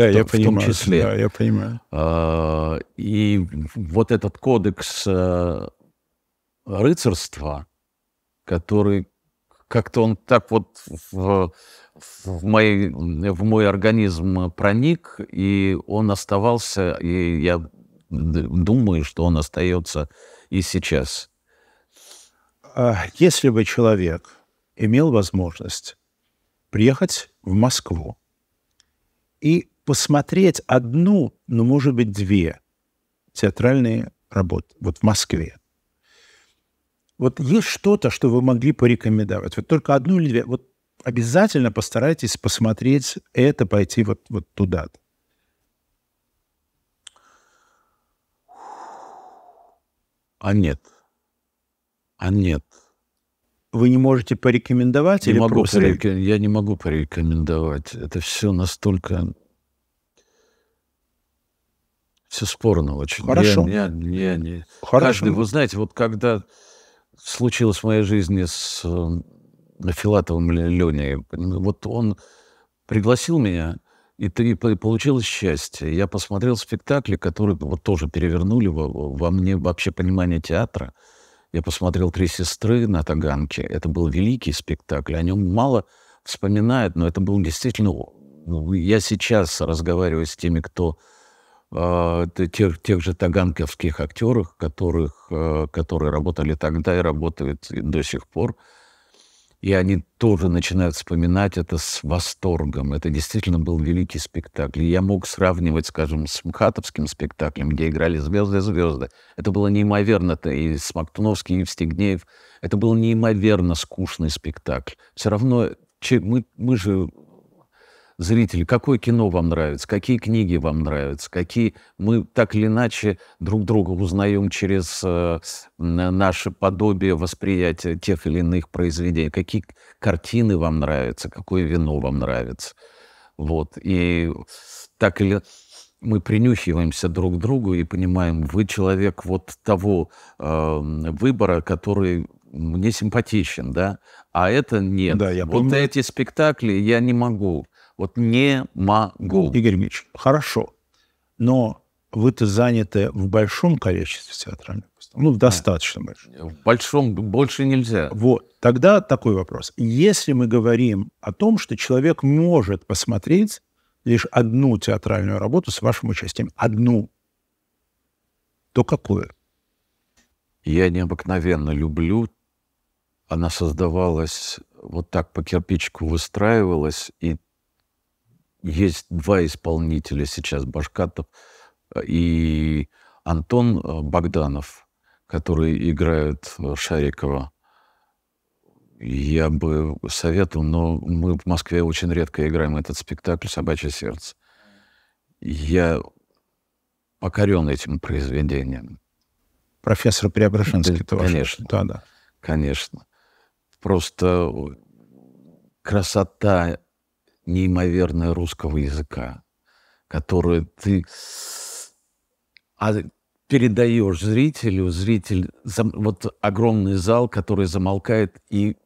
да, я в понимаю, том числе. Да, я понимаю. А, и вот этот кодекс э, рыцарства, который как-то он так вот в, в, мой, в мой организм проник, и он оставался, и я думаю, что он остается и сейчас. А если бы человек имел возможность приехать в Москву и посмотреть одну, ну, может быть, две театральные работы вот в Москве. Вот есть что-то, что вы могли порекомендовать? Вот только одну или две. Вот обязательно постарайтесь посмотреть это, пойти вот, вот туда. А нет. А нет. Вы не можете порекомендовать не или могу просто... пореком... Я не могу порекомендовать. Это все настолько все спорно очень. Хорошо. Не, не, не, не. Хорошо. Каждый, вы знаете, вот когда случилось в моей жизни с э, Филатовым Леней, вот он пригласил меня, и, ты, и получилось счастье. Я посмотрел спектакли, которые вот тоже перевернули во, во мне вообще понимание театра. Я посмотрел «Три сестры» на Таганке. Это был великий спектакль. О нем мало вспоминают, но это был действительно... Ну, я сейчас разговариваю с теми, кто э, тех, тех же таганковских актеров, которых, э, которые работали тогда и работают и до сих пор. И они тоже начинают вспоминать это с восторгом. Это действительно был великий спектакль. Я мог сравнивать, скажем, с МХАТовским спектаклем, где играли звезды-звезды. Это было неимоверно. Это и Смоктуновский, и Евстигнеев. Это был неимоверно скучный спектакль. Все равно мы, мы же зрители, какое кино вам нравится, какие книги вам нравятся, какие мы так или иначе друг друга узнаем через э, наше подобие восприятия тех или иных произведений, какие картины вам нравятся, какое вино вам нравится. Вот. И так или мы принюхиваемся друг к другу и понимаем, вы человек вот того э, выбора, который мне симпатичен, да, а это нет. Да, я вот помню. эти спектакли я не могу. Вот не могу. Игорь Мич, хорошо. Но вы-то заняты в большом количестве театральных постановок. Ну, в а. достаточно да. большом. В большом больше нельзя. Вот. Тогда такой вопрос. Если мы говорим о том, что человек может посмотреть лишь одну театральную работу с вашим участием, одну, то какую? Я необыкновенно люблю. Она создавалась вот так по кирпичику выстраивалась, и есть два исполнителя сейчас, Башкатов э, и Антон э, Богданов, которые играют э, Шарикова. Я бы советовал, но мы в Москве очень редко играем этот спектакль «Собачье сердце». Я покорен этим произведением. Профессор Преображенский, да, тоже. Конечно. Да, да. Конечно. Просто красота неимоверная русского языка, которую ты а, передаешь зрителю, зритель, вот огромный зал, который замолкает и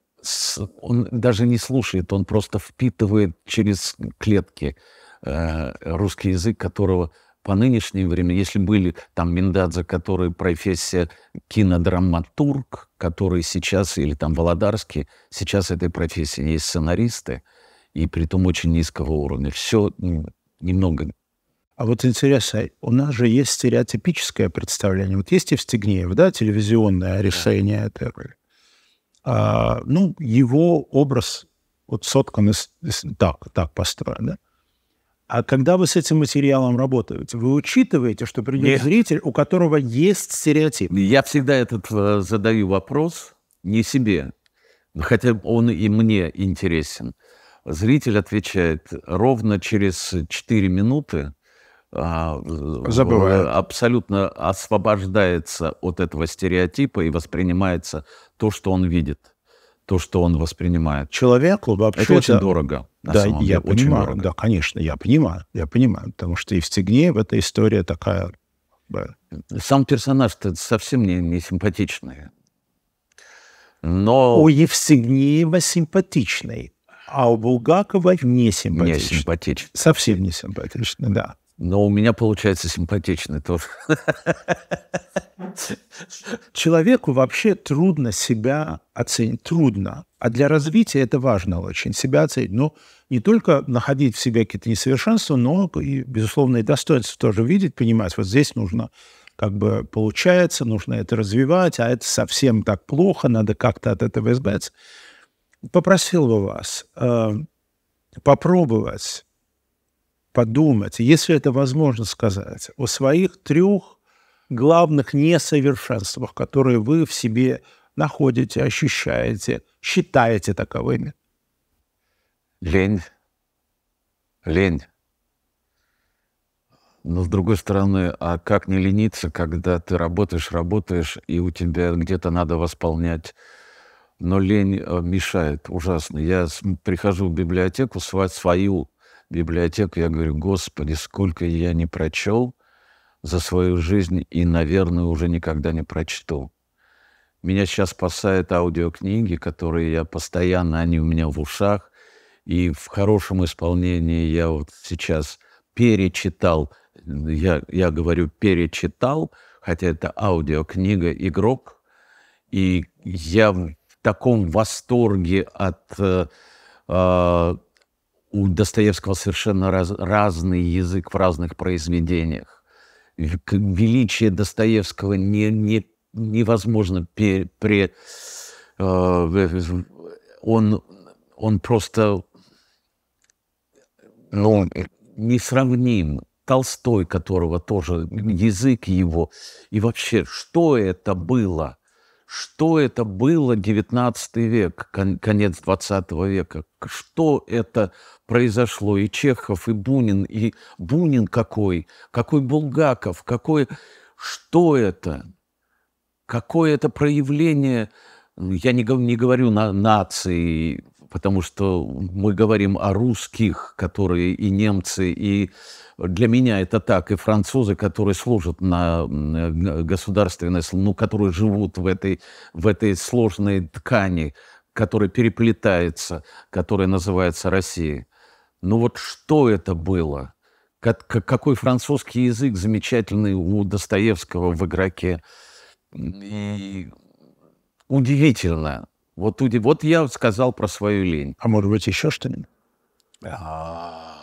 он даже не слушает, он просто впитывает через клетки э, русский язык, которого по нынешним временам, если были там Миндадзе, который профессия кинодраматург, который сейчас, или там Володарский, сейчас этой профессии есть сценаристы – и при том очень низкого уровня. Все ну, немного. А вот интересно, у нас же есть стереотипическое представление. Вот есть и в Стегнеев да, телевизионное решение да. этой А, ну, его образ вот соткан из, из, так, так построен, да? А когда вы с этим материалом работаете, вы учитываете, что придет зритель, у которого есть стереотип? Я всегда этот э, задаю вопрос не себе, хотя он и мне интересен. Зритель отвечает ровно через 4 минуты. А, Забывает. Абсолютно освобождается от этого стереотипа и воспринимается то, что он видит то, что он воспринимает. Человеку вообще это очень дорого. да, я деле, понимаю, дорого. да, конечно, я понимаю, я понимаю, потому что и в Евстигнеев эта история такая. Сам персонаж-то совсем не, не симпатичный. Но... У Евстигнеева симпатичный. А у Булгакова не симпатичный. Не симпатичный. Совсем не симпатичный, да. Но у меня получается симпатичный тоже. Человеку вообще трудно себя оценить. Трудно. А для развития это важно очень, себя оценить. Но ну, не только находить в себе какие-то несовершенства, но и, безусловно, и достоинства тоже видеть, понимать. Вот здесь нужно как бы получается, нужно это развивать, а это совсем так плохо, надо как-то от этого избавиться попросил бы вас э, попробовать подумать, если это возможно сказать, о своих трех главных несовершенствах, которые вы в себе находите, ощущаете, считаете таковыми. Лень. Лень. Но с другой стороны, а как не лениться, когда ты работаешь, работаешь, и у тебя где-то надо восполнять но лень э, мешает ужасно. Я прихожу в библиотеку, свать свою библиотеку, я говорю, господи, сколько я не прочел за свою жизнь и, наверное, уже никогда не прочту. Меня сейчас спасают аудиокниги, которые я постоянно, они у меня в ушах, и в хорошем исполнении я вот сейчас перечитал, я, я говорю перечитал, хотя это аудиокнига «Игрок», и я таком восторге от... Э, а, у Достоевского совершенно раз, разный язык в разных произведениях. Величие Достоевского не, не, невозможно пре, пре, э, он, он просто ну, несравним. Толстой, которого тоже язык его. И вообще, что это было – что это было 19 век, кон конец 20 века, что это произошло, и Чехов, и Бунин, и Бунин какой, какой Булгаков, какой, что это, какое это проявление, ну, я не, не говорю на нации, потому что мы говорим о русских, которые и немцы, и для меня это так, и французы, которые служат на государственной, ну, которые живут в этой, в этой сложной ткани, которая переплетается, которая называется Россией. Ну вот что это было? Как, какой французский язык замечательный у Достоевского в «Игроке». И удивительно. Вот, вот я сказал про свою лень. А может быть, еще что-нибудь? А,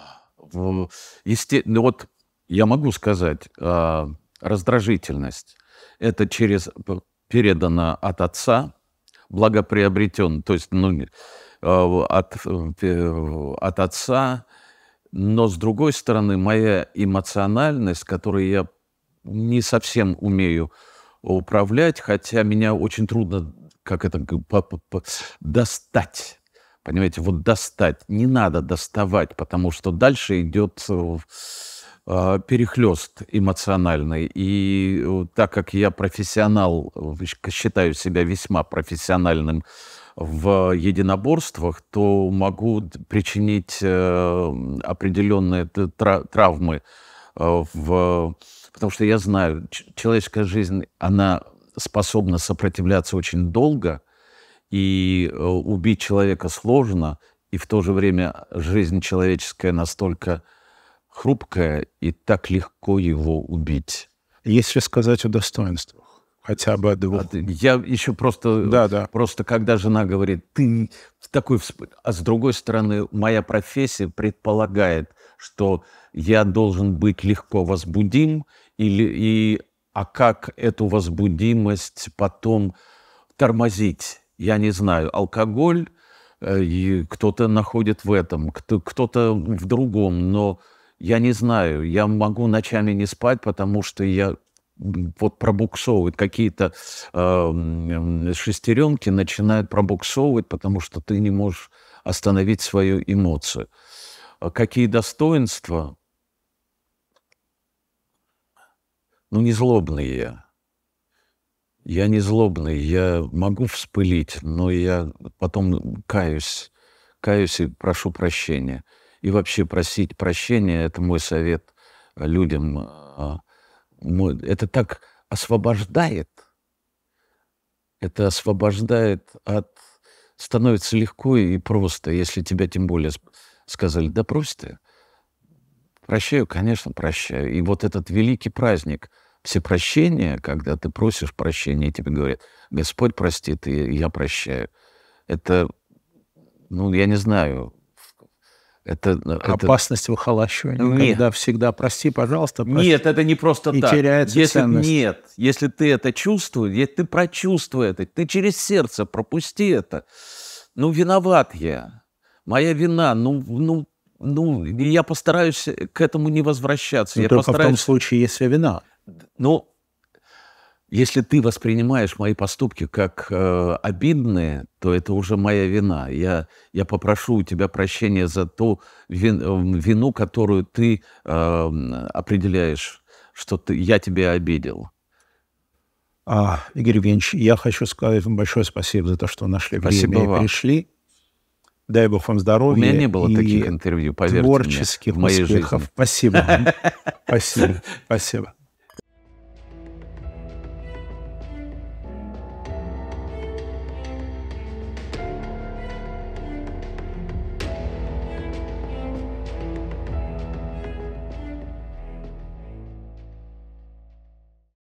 есте... Ну, вот я могу сказать, а, раздражительность – это через передано от отца, благоприобретен, то есть ну, а, от, от отца, но с другой стороны, моя эмоциональность, которой я не совсем умею управлять, хотя меня очень трудно, как это, достать Понимаете, вот достать не надо доставать, потому что дальше идет э, а, перехлест эмоциональный. И э, так как я профессионал, считаю себя весьма профессиональным в единоборствах, то могу причинить э, определенные травмы. В... Потому что я знаю, человеческая жизнь, она способна сопротивляться очень долго – и э, убить человека сложно, и в то же время жизнь человеческая настолько хрупкая, и так легко его убить. Если сказать о достоинствах, хотя бы о двух. Я еще просто... Да, да. Просто когда жена говорит, ты такой... А с другой стороны, моя профессия предполагает, что я должен быть легко возбудим, или, и, а как эту возбудимость потом тормозить? я не знаю, алкоголь, э, и кто-то находит в этом, кто-то в другом, но я не знаю, я могу ночами не спать, потому что я вот пробуксовывает какие-то э, шестеренки, начинают пробуксовывать, потому что ты не можешь остановить свою эмоцию. А какие достоинства? Ну, не злобные. Я не злобный, я могу вспылить, но я потом каюсь, каюсь и прошу прощения. И вообще просить прощения – это мой совет людям. А, это так освобождает. Это освобождает от... Становится легко и просто, если тебя тем более сказали, да просто, Прощаю, конечно, прощаю. И вот этот великий праздник – все прощения, когда ты просишь прощения, и тебе говорят, Господь простит, и я прощаю. Это, ну, я не знаю, это, э, Опасность это... выхолащивания, нет. когда всегда «прости, пожалуйста». Прости. Нет, это не просто и так. теряется если, ценность. Нет, если ты это чувствуешь, если ты прочувствуй это, ты через сердце пропусти это. Ну, виноват я, моя вина, ну, ну, ну я постараюсь к этому не возвращаться. Но я только постараюсь... в том случае, если вина. Ну, если ты воспринимаешь мои поступки как э, обидные, то это уже моя вина. Я, я попрошу у тебя прощения за ту э, вину, которую ты э, определяешь, что ты, я тебя обидел. А, Игорь Евгеньевич, я хочу сказать вам большое спасибо за то, что нашли спасибо время вам. и пришли. Дай Бог вам здоровья. У меня не было и таких интервью, поверьте творческих мне, в моей успехов. жизни. Спасибо Спасибо. Спасибо.